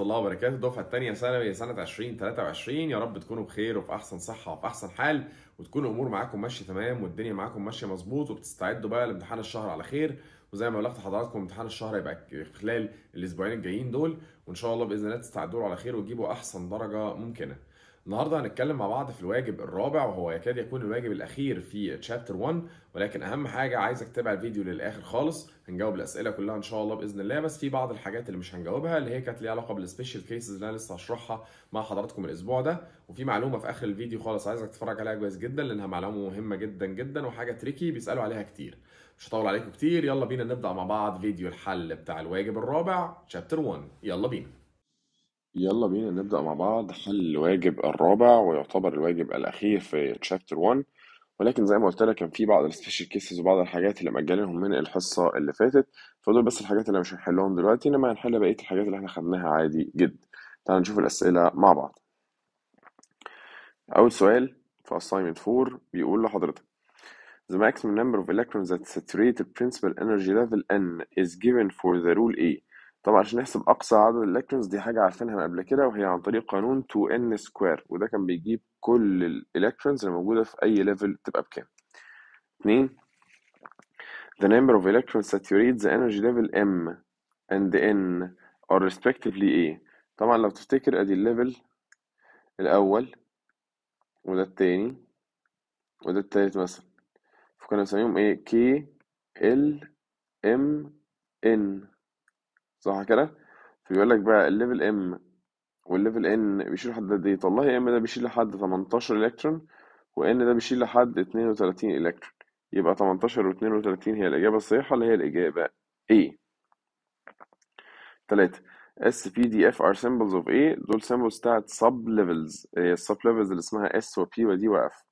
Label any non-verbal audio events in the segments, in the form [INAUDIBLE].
ورحمه الله وبركاته الدفعه الثانيه ثانوي سنه 2023 يا رب تكونوا بخير وفي احسن صحه وفي احسن حال وتكون الامور معاكم ماشيه تمام والدنيا معاكم ماشيه مظبوط وبتستعدوا بقى لامتحان الشهر على خير وزي ما بلغت حضراتكم امتحان الشهر هيبقى خلال الاسبوعين الجايين دول وان شاء الله باذن الله تستعدوا على خير وتجيبوا احسن درجه ممكنه النهارده هنتكلم مع بعض في الواجب الرابع وهو يكاد يكون الواجب الاخير في تشابتر 1 ولكن اهم حاجه عايزك تتابع الفيديو للاخر خالص هنجاوب الاسئله كلها ان شاء الله باذن الله بس في بعض الحاجات اللي مش هنجاوبها اللي هي كانت ليها علاقه بالسبيشال كيسز اللي انا لسه هشرحها مع حضراتكم الاسبوع ده وفي معلومه في اخر الفيديو خالص عايزك تتفرج عليها كويس جدا لانها معلومه مهمه جدا جدا وحاجه تريكي بيسالوا عليها كتير مش هطول عليكم كتير يلا بينا نبدا مع بعض فيديو الحل بتاع الواجب الرابع تشابتر 1 يلا بينا يلا بينا نبدأ مع بعض حل الواجب الرابع ويعتبر الواجب الأخير في تشابتر 1 ولكن زي ما قلت لك كان في بعض السبيشال كيسز وبعض الحاجات اللي مأجلينهم من الحصة اللي فاتت فدول بس الحاجات اللي مش هنحلهم دلوقتي إنما هنحل بقية الحاجات اللي احنا خدناها عادي جدا تعال نشوف الأسئلة مع بعض أول سؤال في assignment 4 بيقول لحضرتك The maximum number of electrons that saturate the principal energy level N is given for the rule A طبعا عشان نحسب أقصى عدد الإلكترونز دي حاجة عارفينها من قبل كده وهي عن طريق قانون 2n سكوير وده كان بيجيب كل الإلكترونز اللي موجودة في أي ليفل تبقى بكام اتنين The number of electrons saturates the energy level M and N are respectively A طبعا لو تفتكر ادي الليفل الأول وده التاني وده التالت مثلا فكنا بنسميهم ايه K L M N صح كده؟ فبيقول لك بقى الليفل ام والليفل ان بيشيل حد قد إيه؟ طب والله M ده بيشيل لحد 18 إلكترون وإن ده بيشيل لحد 32 إلكترون يبقى 18 و32 هي الإجابة الصحيحة اللي هي الإجابة A تلاتة اس بي دي اف ار سيمبلز اوف A دول سيمبلز بتاعت سب ليفلز هي السب ليفلز اللي اسمها اس و بي و دي و اف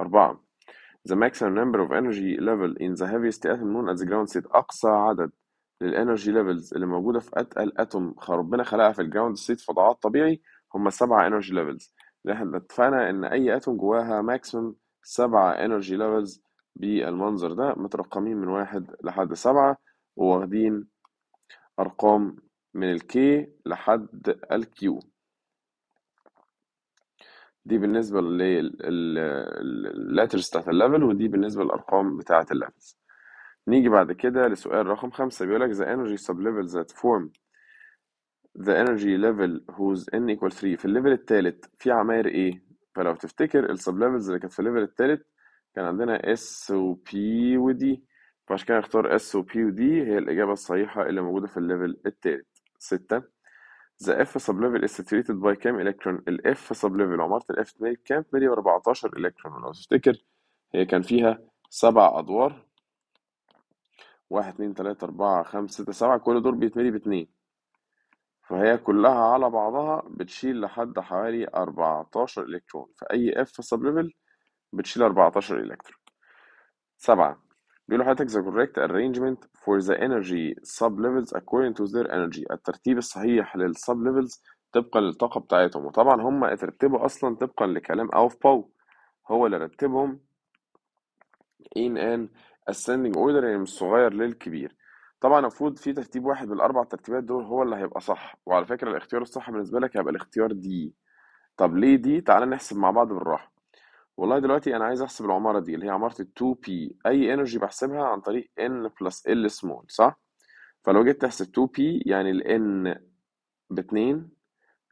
أربعة The maximum number of energy level in the heaviest atom known as the ground state أقصى عدد للانرجي ليفلز اللي موجوده في اتقل اتوم ربنا خلقها في الجراوند ستيت في ضعاف طبيعي هم سبعه انرجي ليفلز احنا اتفقنا ان اي اتوم جواها ماكسيمم سبعه انرجي ليفلز بالمنظر ده مترقمين من واحد لحد سبعه وواخدين ارقام من الكي لحد الكيو دي بالنسبه لللاترز بتاعت الليفل ودي بالنسبه للارقام بتاعت الليفلز نيجي بعد كده لسؤال رقم خمسة بيقولك the energy sublevels that form the energy level whose n equal 3 في الليفل التالت في عماير ايه فلو تفتكر levels اللي كانت في الليفل التالت كان عندنا S و P و D فعشان كده نختار S و P و D هي الإجابة الصحيحة اللي موجودة في الليفل التالت ستة The F sub level is saturated by كام إلكترون ال F sub level عمارة ال F كام؟ مليون 14 إلكترون ولو تفتكر هي كان فيها سبع أدوار واحد اتنين تلاتة أربعة خمسة ستة سبعة كل دور بيتملي باتنين فهي كلها على بعضها بتشيل لحد حوالي أربعتاشر إلكترون في أي اف سب ليفل بتشيل أربعتاشر إلكترون سبعة بيقولوا حضرتك the correct arrangement for the energy sub levels according to their energy الترتيب الصحيح للسب levels طبقا للطاقة بتاعتهم وطبعا هم اترتبوا أصلا طبقا لكلام أوف باو هو اللي رتبهم in an اسندنج اوردر يعني من الصغير للكبير طبعا المفروض في ترتيب واحد من الاربع ترتيبات دول هو اللي هيبقى صح وعلى فكره الاختيار الصح بالنسبه لك هيبقى الاختيار دي طب ليه دي تعالى نحسب مع بعض بالراحه والله دلوقتي انا عايز احسب العماره دي اللي هي عماره ال 2 بي اي انرجي بحسبها عن طريق ان بلس ال سمول صح فلو جيت تحسب 2 بي يعني ال n p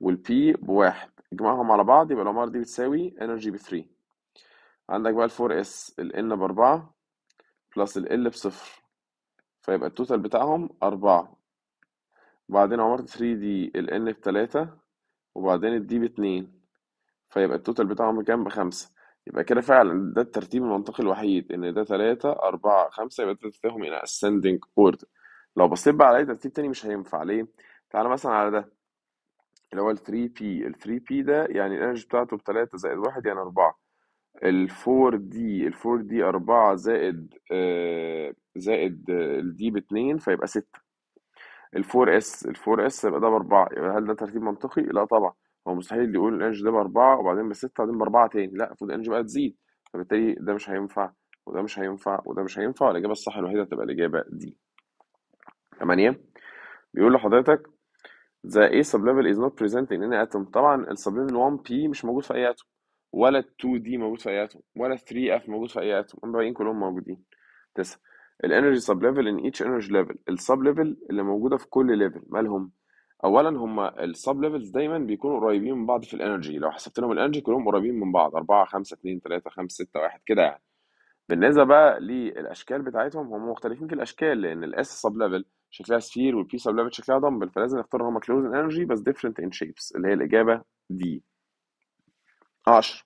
والبي 1 اجمعهم على بعض يبقى العمارة دي بتساوي انرجي ب 3 عندك بقى 4 اس ال n 4 بلس ال بصفر فيبقى التوتال بتاعهم أربعة بعدين عمرت 3 دي ال N بتلاتة وبعدين الدي باتنين فيبقى التوتال بتاعهم بكام بخمسة يبقى كده فعلا ده الترتيب المنطقي الوحيد ان ده تلاتة أربعة خمسة يبقى التلاتة بتاعهم in ascending order لو بصيت بقى على أي ترتيب تاني مش هينفع ليه؟ تعالى مثلا على ده اللي هو ال 3 P ال 3 P ده يعني الانرجي بتاعته بتلاتة زائد واحد يعني أربعة آه، آه، ال 4 دي ال 4 دي 4 زائد زائد ال دي ب 2 فيبقى 6 ال 4 اس ال 4 اس يبقى ده ب 4 يبقى هل ده ترتيب منطقي؟ لا طبعا هو مستحيل اللي يقول الانج ده ب 4 وبعدين ب 6 وبعدين ب 4 تاني لا المفروض الانج بقى تزيد فبالتالي ده مش هينفع وده مش هينفع وده مش هينفع الاجابه الصح الوحيده هتبقى الاجابه دي 8 بيقول لحضرتك the A sub level is not present in any atom طبعا ال level 1 P مش موجود في اي اتوم ولا ال 2 دي موجود في اي اتوم ولا ال 3 اف موجود في اي اتوم الباقيين كلهم موجودين تسعة الانرجي سب ليفل ان ايتش انرجي ليفل السب ليفل اللي موجوده في كل ليفل مالهم اولا هما السب ليفلز دايما بيكونوا قريبين من بعض في الانرجي لو حسبت لهم الانرجي كلهم قريبين من بعض 4 5 2 3 5 6 1 كده يعني بالنسبه بقى للاشكال بتاعتهم هم مختلفين في الاشكال لان الاس سب ليفل شكلها سفير والبي سب ليفل شكلها دمبل فلازم نختار هما كلوز انرجي بس ديفرنت ان شيبس اللي هي الاجابه دي 10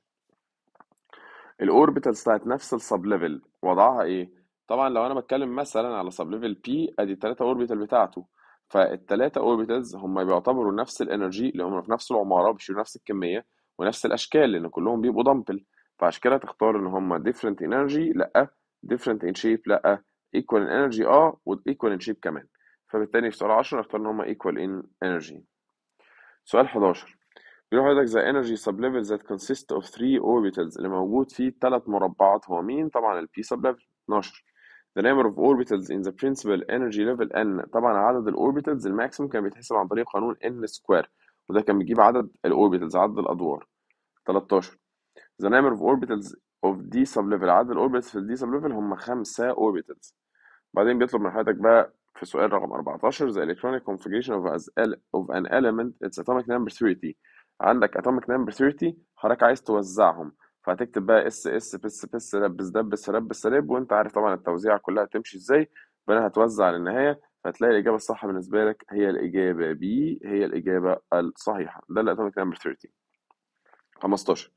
الاوربيتالز بتاعت نفس السب ليفل وضعها ايه طبعا لو انا بتكلم مثلا على سب ليفل بي ادي التلاتة اوربيتال بتاعته فالتلاتة اوربيتالز هم بيعتبروا نفس الانرجي اللي هم في نفس العماره بيشيلوا نفس الكميه ونفس الاشكال لان كلهم بيبقوا دمبل فعشان كده تختار ان هم ديفرنت انرجي لا ديفرنت ان شيب لا ايكوال ان انرجي اه وايكوال ان شيب كمان فبالتالي في سؤال 10 نختار ان هم ايكوال ان انرجي سؤال 11 بيقول لحضرتك the energy level that consists of three orbitals اللي موجود فيه ثلاث مربعات هو مين؟ طبعا ال p level 12 the number of orbitals in the principal energy level n طبعا عدد الاوربيتالز الماكسيموم كان بيتحسب عن طريق قانون n square وده كان بيجيب عدد الاوربيتالز عدد الادوار 13 the number of orbitals of d level عدد الاوربيتالز في d level هم خمسة orbitals بعدين بيطلب من حضرتك بقى في سؤال رقم 14 the electronic configuration of, as of an element its atomic number 30 عندك اتوميك نمبر 30 حضرتك عايز توزعهم فهتكتب بقى اس اس بس بس دبس دبس ربس رب وانت عارف طبعا التوزيع كلها تمشي ازاي فانا هتوزع للنهايه فتلاقي الاجابه الصح بالنسبه لك هي الاجابه بي هي الاجابه الصحيحه ده الاتوميك نمبر 30 15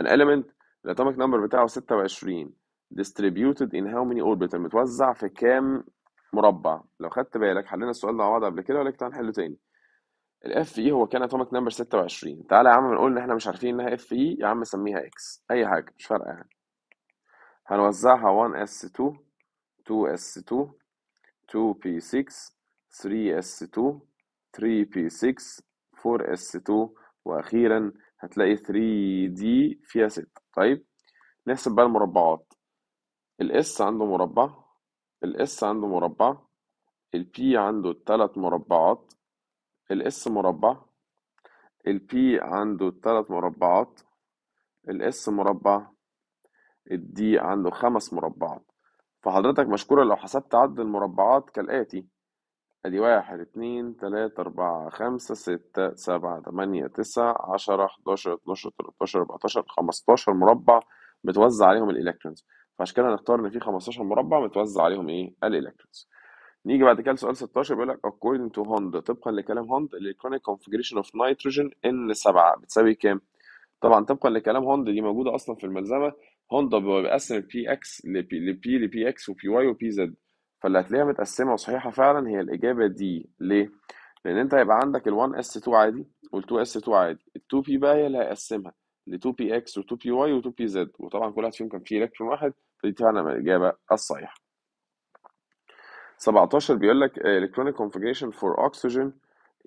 ان element الاتوميك نمبر بتاعه 26 distributed in how many اوربيتال متوزع في كام مربع لو خدت بالك حلينا السؤال ده مع بعض قبل كده ولكن تعال نحله تاني الاف اي هو كان اتوميك نمبر 26 تعالى يا عم نقول ان احنا مش عارفين انها اف اي يا عم سميها اكس اي حاجه مش فارقه يعني. هنوزعها 1 s 2 2 s 2 2 p 6 3 s 2 3 p 6 4 s 2 واخيرا هتلاقي 3 d فيها 6 طيب نحسب بقى المربعات الاس عنده مربع الاس عنده مربع البي عنده 3 مربعات الاس مربع البي عنده تلات مربعات الاس مربع الدي عنده خمس مربعات فحضرتك مشكورة لو حسبت عدد المربعات كالآتي أدي واحد اتنين تلاتة أربعة خمسة ستة سبعة تمانية تسعة عشرة حداشر اتناشر تلاتاشر أربعتاشر خمستاشر مربع متوزع عليهم الإلكترونز فعشان كده هنختار إن في خمستاشر مربع متوزع عليهم إيه الإلكترونز نيجي بعد كده لسؤال 16 بيقول لك according to هوند طبقا لكلام هوند الالكترونيك configuration اوف nitrogen ان 7 بتساوي كام؟ طبعا طبقا لكلام هوند دي موجوده اصلا في الملزمه هوندا بيقسم البي اكس لبي لبي اكس وبي واي وبي زد فاللي هتلاقيها متقسمه وصحيحه فعلا هي الاجابه دي ليه؟ لان انت هيبقى عندك ال1 اس 2 عادي وال2 اس 2 عادي ال2 بي بقى هي اللي هيقسمها ل 2 بي اكس و2 بي واي و2 بي زد وطبعا كل واحد فيهم كان فيه الكترون واحد فدي فعلا الاجابه الصحيحه 17 بيقول لك آه, electronic configuration for oxygen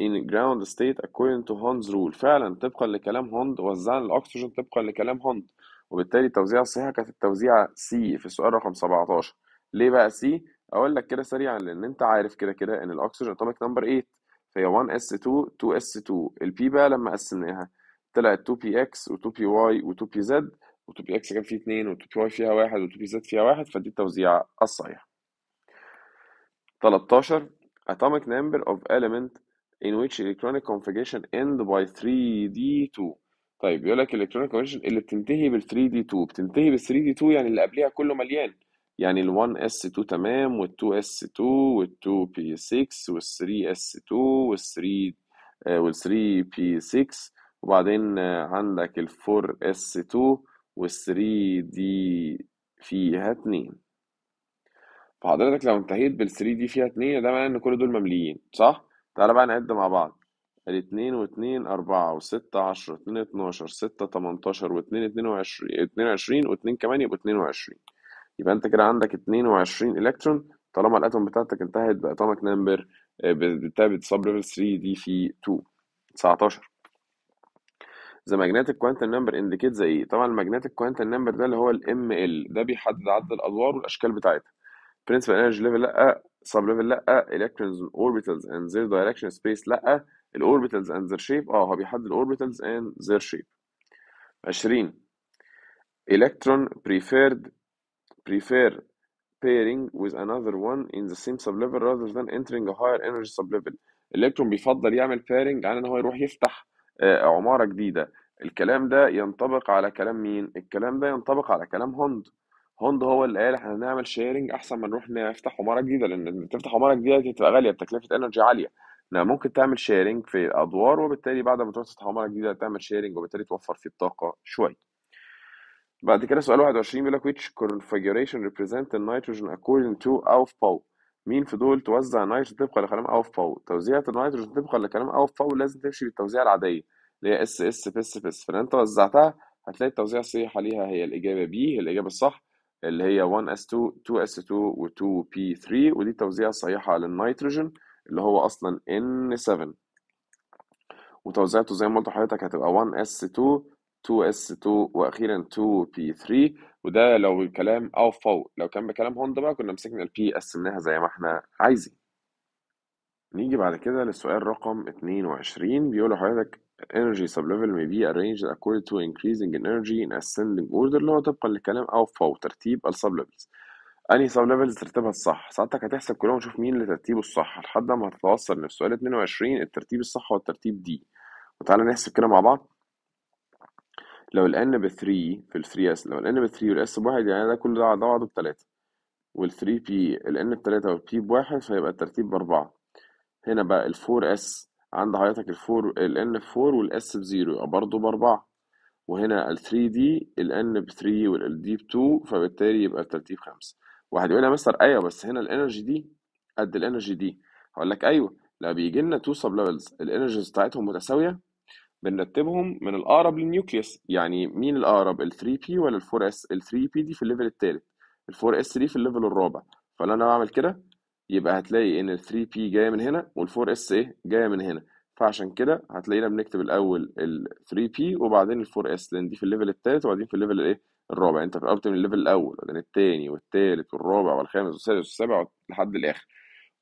in ground state according to هوندز رول فعلا طبقا لكلام هوند وزعنا الاكسجين طبقا لكلام هوند وبالتالي التوزيعه الصحيحه كانت التوزيعه سي في السؤال رقم 17 ليه بقى سي اقول لك كده سريعا لان انت عارف كده كده ان الاكسجين اتوميك نمبر 8 فهي 1s2 2s2 البي بقى لما قسمناها طلعت 2px و2py و2pz و2px كان فيه 2 و2py فيها 1 و2pz فيها 1 فدي التوزيعه الصحيحه 13 Atomic number of element in which electronic configuration end by 3d2 طيب بيقول لك electronic configuration اللي بتنتهي بال 3d2 بتنتهي بال 3d2 يعني اللي قبليها كله مليان يعني ال 1s2 تمام وال 2s2 وال 2p6 وال 3s2 وال 3 آه، وال 3p6 وبعدين آه، عندك ال 4s2 وال 3d فيها اتنين فحضرتك لو انتهيت بال3 دي فيها 2 ده معناه ان كل دول ممليين صح تعالى بقى نعد مع بعض 2 4 أربعة وستة عشرة 2 اتناشر ستة تمنتاشر و اتنين وعشرين 22 وعشرين 2 كمان يبقوا 22 يبقى انت كده عندك 22 إلكترون طالما الأتوم بتاعتك انتهت بأتوميك نمبر بتاع سب ليفل 3 دي في 2 19 ذا ماجنتيك كوانتم نمبر انديكيت زي ايه طبعا الماجنتيك كوانتم نمبر ده اللي هو الام ال ده بيحدد عدد الادوار والاشكال بتاعتها principal energy level لا sub level لا electrons orbitals and their direction space لا orbitals and their shape اه هو بيحدد orbitals and their shape 20 electron preferred prefer pairing with another one in the same sublevel rather than entering a higher energy sublevel الالكترون بيفضل يعمل pairing عن ان هو يروح يفتح عمارة جديدة الكلام ده ينطبق على كلام مين الكلام ده ينطبق على كلام هوند هوندا هو اللي قال احنا هنعمل شيرنج احسن ما نروح نفتح عماره جديده لان تفتح عماره جديده دي هتبقى غاليه بتكلفه انرجي عاليه لا ممكن تعمل شيرنج في الادوار وبالتالي بعد ما تروح تفتح عماره جديده تعمل شيرنج وبالتالي توفر في الطاقه شويه بعد كده سؤال 21 بيقول لك which configuration represent the nitrogen according to باو مين في دول توزع النيتروجين طبقا لكلام باو توزيعة النيتروجين طبقا لكلام باو لازم تمشي بالتوزيع العادية اللي هي اس اس بس بس فلو انت وزعتها هتلاقي التوزيع الصحيحة ليها هي الإجابة هي الإجابة الصح اللي هي 1s2 2s2 و2p3 ودي التوزيع الصحيحة للنيتروجين اللي هو أصلا N7 وتوزيعته زي ما قلت لحضرتك هتبقى 1s2 2s2 وأخيرا 2p3 وده لو الكلام أو فوق لو كان بكلام هوندا بقى كنا مسكنا p قسمناها زي ما احنا عايزين نيجي بعد كده للسؤال رقم 22 بيقول لحضرتك energy level may be arranged according to increasing in energy in ascending order اللي هو طبقا لكلام أوفا وترتيب السبليفلز أنهي سبليفلز ترتيبها الصح ساعتك هتحسب كلهم وتشوف مين اللي ترتيبه الصح لحد ما هتتوصل للسؤال 22 الترتيب الصح هو الترتيب دي وتعالى نحسب كده مع بعض لو الان ب 3 في ال 3 اس لو الان ب 3 والاس بواحد يعني ده كله ده على بعضه 3 وال 3 بي الان بتلاتة والبي بواحد فهيبقى الترتيب بأربعة هنا بقى ال 4S عند حضرتك ال 4 ال N 4 وال S ب 0 يبقى برضه ب 4 وهنا ال 3 d ال N ب 3 وال D ب 2 فبالتالي يبقى الترتيب 5 واحد يقول لي يا مستر ايوه بس هنا الانرجي دي قد الانرجي دي هقول لك ايوه لا بيجي لنا تو سب ليفلز الانرجيز بتاعتهم متساويه بنرتبهم من الاقرب للنيوكليوس يعني مين الاقرب ال 3 p ولا ال 4 s ال 3 p دي في الليفل الثالث ال 4 s دي في الليفل الرابع فلو انا بعمل كده يبقى هتلاقي ان ال 3 بي جايه من هنا وال 4 اس ايه جايه من هنا فعشان كده هتلاقينا بنكتب الاول ال 3 بي وبعدين ال 4 اس لان دي في الليفل الثالث وبعدين في الليفل الايه الرابع يعني انت قربت من الليفل الاول وبعدين الثاني والثالث والرابع والخامس والسادس والسابع لحد الاخر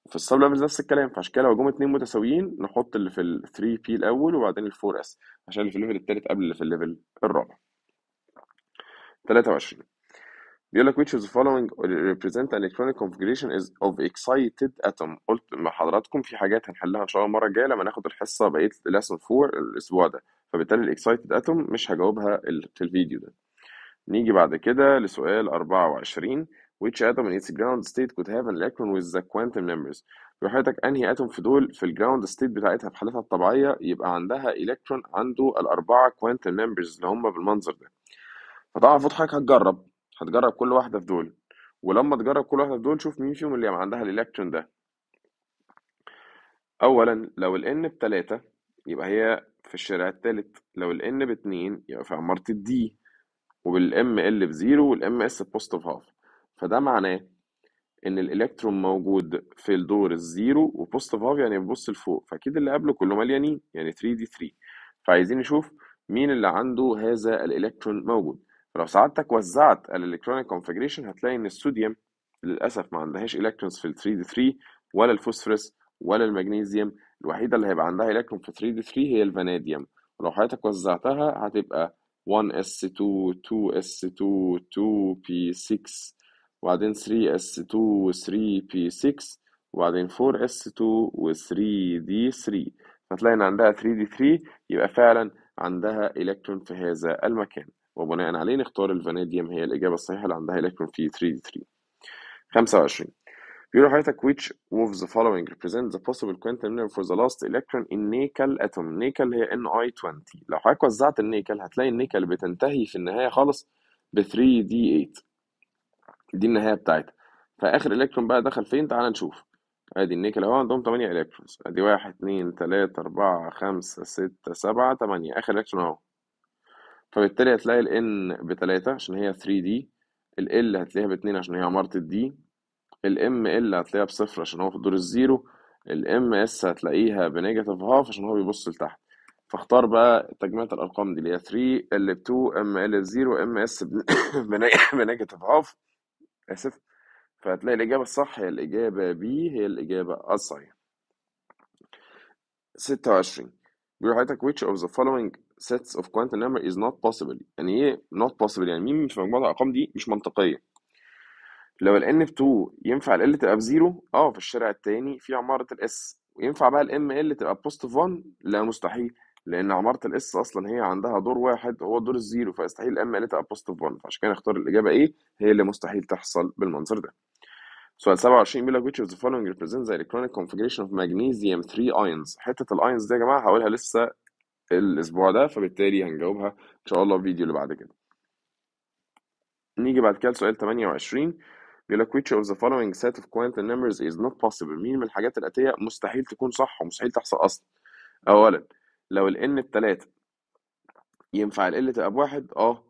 في السب ليفلز نفس الكلام فعشان كده لو جم اثنين متساويين نحط اللي في ال 3 بي الاول وبعدين ال 4 اس عشان اللي في الليفل الثالث قبل اللي في الليفل الرابع 23 بيقول لك which is following represent an electronic configuration is of excited atom قلت مع حضراتكم في حاجات هنحلها ان شاء الله المره الجايه لما ناخد الحصه بقيه lesson 4 الاسبوع ده فبالتالي الاكسايتد اتوم مش هجاوبها في الفيديو ده نيجي بعد كده لسؤال 24 which atom in its ground state could have an electron with the quantum numbers يبقى حضرتك انهي اتوم في دول في الجراوند ستيت بتاعتها في حالتها الطبيعيه يبقى عندها الكترون عنده الاربعه كوانتم نمبرز اللي هم بالمنظر ده فطبعا المفروض حضرتك هتجرب هتجرب كل واحدة في دول ولما تجرب كل واحدة في دول شوف مين فيهم اللي عندها الإلكترون ده أولا لو ال ان بتلاتة يبقى هي في الشارع التالت لو ال ان باتنين يبقى في عمارة الدي وبالام ال بزيرو والام اس بوزيتيف هاف فده معناه ان الالكترون موجود في الدور الزيرو وبوزيتيف هاف يعني بيبص لفوق فاكيد اللي قبله كله مليانين يعني 3 دي 3 فعايزين نشوف مين اللي عنده هذا الالكترون موجود فلو ساعدتك وزعت الالكترونيك كونفجريشن هتلاقي ان الصوديوم للاسف ما عندهاش الكترونز في ال 3 دي 3 ولا الفوسفورس ولا المغنيسيوم الوحيده اللي هيبقى عندها الكترون في 3 دي 3 هي الفاناديوم ولو حضرتك وزعتها هتبقى 1s2 2s2 2p6 وبعدين 3s2 3p6 وبعدين 4s2 و3d3 فتلاقي ان عندها 3d3 يبقى فعلا عندها الكترون في هذا المكان وبناء عليه نختار الفانيديوم هي الإجابة الصحيحة اللي عندها إلكترون في 3d3 25 بيقول حضرتك which of the following represent the possible quantum number for the last electron in nickel atom nickel هي Ni20 لو حضرتك وزعت النيكل هتلاقي النيكل بتنتهي في النهاية خالص ب 3d8 دي النهاية بتاعتها فآخر إلكترون بقى دخل فين تعال نشوف ادي النيكل اهو عندهم 8 الكترونز ادي 1 2 3 4 5 6 7 8 اخر الكترون اهو فبالتالي هتلاقي ال N بتلاتة عشان هي 3D ال L هتلاقيها باتنين عشان هي عمارة D ال M L هتلاقيها بصفر عشان هو في الدور الزيرو ال M S هتلاقيها بنيجاتيف هاف عشان هو بيبص لتحت فاختار بقى تجميع الأرقام دي اللي هي 3 L 2 M L 0 M S [COUGHS] [COUGHS] بنيجاتيف هاف آسف فهتلاقي الإجابة الصح هي الإجابة B هي الإجابة الصحيحة 26 بيقول حضرتك which of the following sets of quantum number is not possible يعني ايه not possible يعني مين في مجموعة الأرقام دي مش منطقية لو ال n في 2 ينفع ال l تبقى بزيرو اه في الشارع التاني في عمارة ال s وينفع بقى ال m l تبقى بوزيتيف 1 لا مستحيل لأن عمارة ال s أصلا هي عندها دور واحد هو دور الزيرو فيستحيل ال m l تبقى بوزيتيف 1 فعشان كده نختار الإجابة ايه هي اللي مستحيل تحصل بالمنظر ده سؤال 27 بيقول لك which of the following represents the electronic configuration of magnesium 3 ions حتة الايونز دي يا جماعة هقولها لسه الاسبوع ده فبالتالي هنجاوبها ان شاء الله في الفيديو اللي بعد كده نيجي بعد كده لسؤال 28 بيقول لك which of the following set of quantum numbers is not possible مين من الحاجات الآتية مستحيل تكون صح ومستحيل تحصل أصلا أولا لو ال n بتلاتة ينفع ال l تبقى بواحد اه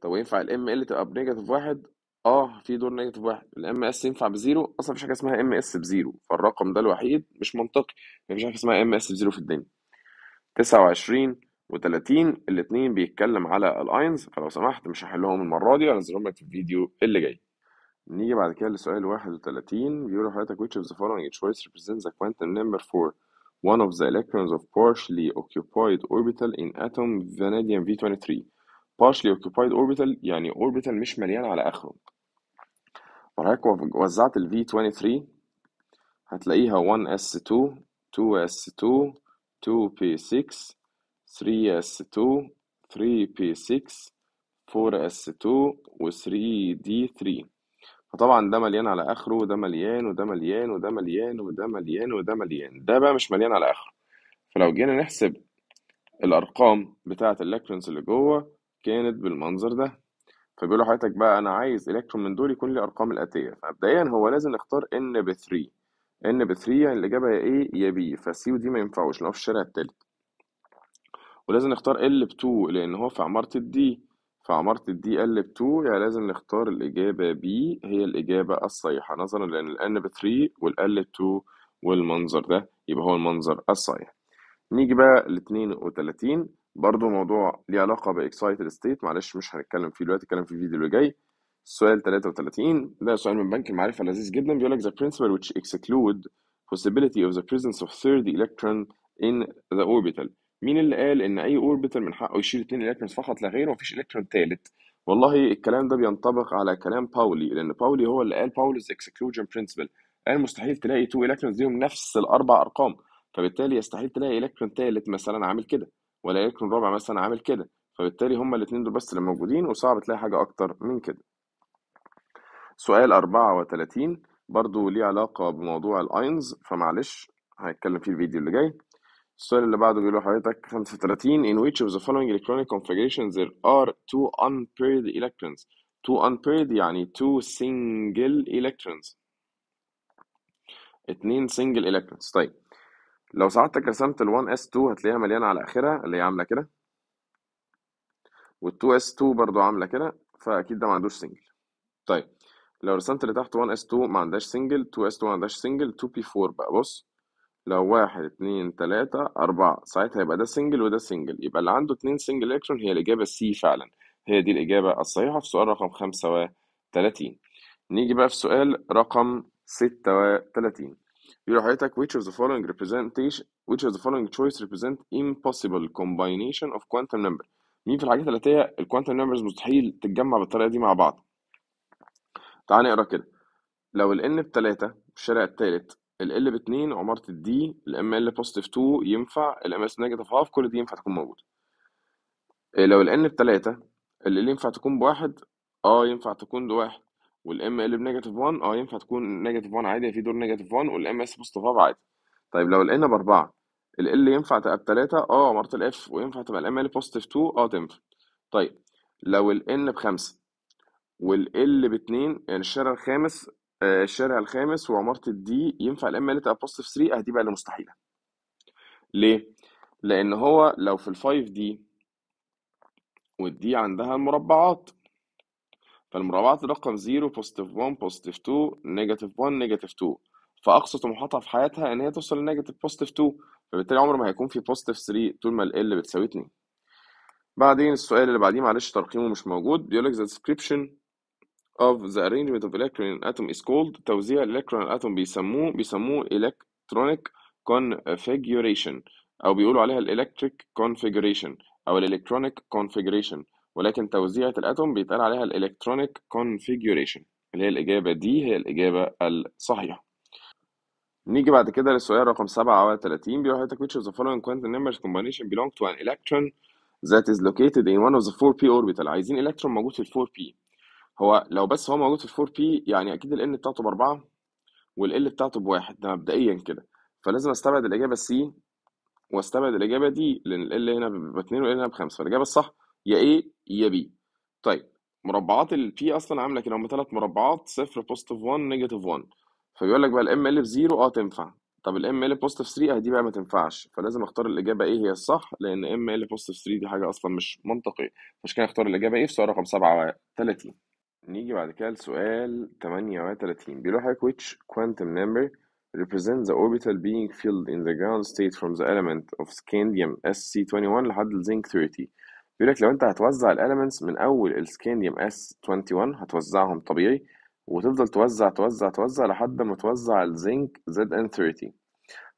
طب وينفع ال m l تبقى بنيجاتيف واحد اه في دور نيجاتيف واحد ال m s ينفع بزيرو اصلا مفيش حاجه اسمها m s بزيرو فالرقم ده الوحيد مش منطقي مفيش حاجه اسمها m s بزيرو في الدنيا تسعة وعشرين وتلاتين الاتنين بيتكلم على الاينز فلو سمحت مش هحلهم المرة دي هنزلهم لك في الفيديو اللي جاي نيجي بعد كده لسؤال واحد وتلاتين بيقول لحضرتك which of the following choice represents the quantum number for one of the electrons of partially occupied orbital in atom vanadium V23 partially occupied orbital يعني orbital مش مليان على آخره فحضرتك وزعت ال V23 هتلاقيها 1s2 2s2 2p6 3s2 3p6 4s2 و3d3 فطبعا ده مليان على اخره وده مليان وده مليان وده مليان وده مليان وده مليان ده بقى مش مليان على اخره فلو جينا نحسب الارقام بتاعه الالكترونز اللي جوه كانت بالمنظر ده فبيقول لحضرتك بقى انا عايز الكترون من دول يكون لي ارقام الاتيه فمبدئيا هو لازم نختار ان ب 3 ان ب 3 الاجابه يا ايه يا بي فسي ودي ما ينفعوش لان هو في الشارع التالت ولازم نختار ال ب 2 لان هو في عماره الدي في عماره الدي ال ب 2 يعني لازم نختار الاجابه بي هي الاجابه الصحيحه نظرا لان الان ب 3 والال ب 2 والمنظر ده يبقى هو المنظر الصحيح نيجي بقى ل 32 برضه موضوع ليه علاقة بإكسايتد ستيت معلش مش هنتكلم فيه دلوقتي هنتكلم في الفيديو اللي جاي سؤال 33 ده سؤال من بنك المعرفة لذيذ جدا بيقول لك the principle which exclude possibility of the presence of third electron in the orbital مين اللي قال ان اي اوربيتال من حقه يشيل اتنين الكترونز فقط لا غير ومفيش الكترون تالت والله الكلام ده بينطبق على كلام باولي لان باولي هو اللي قال باولز اكسكلوجن برنسبل قال مستحيل تلاقي تو الكترونز ليهم نفس الاربع ارقام فبالتالي يستحيل تلاقي الكترون تالت مثلا عامل كده ولا الكترون رابع مثلا عامل كده فبالتالي هما الاثنين دول بس اللي موجودين وصعب تلاقي حاجه اكتر من كده سؤال 34 برضو ليه علاقة بموضوع الاينز فمعلش هنتكلم فيه الفيديو اللي جاي السؤال اللي بعده بيقول لحضرتك 35 in which of the following electronic configurations there are two unpaired electrons two unpaired يعني two single electrons اتنين single electrons طيب لو ساعتك رسمت ال 1s2 هتلاقيها مليانة على آخرها اللي هي عاملة كده وال 2s2 برضو عاملة كده فأكيد ده ما عندوش single طيب لو رسمت اللي تحت 1 s 2 ما عندهاش سنجل 2 s 2 ما عندهاش سنجل 2 p 4 بقى بص لو واحد اتنين تلاتة أربعة ساعتها يبقى ده سنجل وده سنجل يبقى اللي عنده اتنين سنجل إلكترون هي الإجابة سي فعلا هي دي الإجابة الصحيحة في سؤال رقم خمسة وتلاتين نيجي بقى في سؤال رقم ستة وتلاتين يقول حضرتك which of the following representation which of the following choice represent impossible combination of quantum number مين في الحاجات التلاتية الكوانتم نمبرز مستحيل تتجمع بالطريقة دي مع بعض تعال نقرا كده لو ال n بتلاتة الشارع التالت ال l باتنين عمارة ال d ال بوزيتيف 2 ينفع m اس نيجاتيف هاف كل دي ينفع تكون موجودة آه، لو ال n بتلاتة ال l ينفع تكون بواحد اه ينفع تكون بواحد m ال بنيجاتيف 1 اه ينفع تكون نيجاتيف 1 عادي في دور نيجاتيف 1 m اس بوزيتيف هاف عادي طيب لو ال n بأربعة ال l ينفع تبقى بتلاتة اه عمارة ال f وينفع تبقى m ال بوزيتيف 2 اه تنفع طيب لو ال n بخمسة والال باتنين يعني الشارع الخامس آه، الشارع الخامس وعمارة الدي ينفع الام ال تبقى بوزيتيف 3 اهي بقى اللي مستحيلة ليه؟ لأن هو لو في 5 دي والدي عندها مربعات فالمربعات رقم 0 بوزيتيف 1 بوزيتيف 2 نيجاتيف 1 نيجاتيف 2 فأقصى طموحاتها في حياتها إن هي توصل لنيجاتيف بوزيتيف 2 فبالتالي عمر ما هيكون في بوزيتيف 3 طول ما ال بتساوي 2 بعدين السؤال اللي بعديه معلش ترقيمه مش موجود بيقول لك ذا ديسكريبشن of the arrangement of electron in atom is called توزيع الالكترون atom بيسموه بيسموه electronic configuration أو بيقولوا عليها electric configuration أو electronic configuration ولكن توزيعة الأتوم بيتقال عليها electronic configuration اللي هي الإجابة دي هي الإجابة الصحيحة نيجي بعد كده للسؤال رقم 37 بيقول حضرتك which of the following quantum numbers combination belong to an electron that is located in one of the 4p orbital عايزين electron موجود في ال 4p هو لو بس هو موجود في 4 بي يعني اكيد ال n بتاعته باربعة وال l بتاعته بواحد ده مبدئيا كده فلازم استبعد الاجابة سي واستبعد الاجابة دي لان ال هنا باتنين وال هنا بخمسة فالاجابة الصح يا a يا b طيب مربعات p اصلا عامله كده هم ثلاث مربعات صفر بوزيتيف 1 نيجاتيف 1 فبيقول لك بقى الام ال في 0 اه تنفع طب الام ال بوزيتيف 3 اه دي بقى ما تنفعش فلازم اختار الاجابه ايه هي الصح لان ام ال بوزيتيف 3 دي حاجه اصلا مش منطقيه مش كده اختار الاجابه ايه في سؤال رقم 37 نيجي بعد كده لسؤال 38 بيقول لحضرتك which quantum number represents the orbital being filled in the ground state from the element of scandium SC21 لحد الزنك 30 بيقول لك لو انت هتوزع الاليمنتس من اول السكانديوم S21 هتوزعهم طبيعي وتفضل توزع توزع توزع لحد ما توزع الزنك ZN30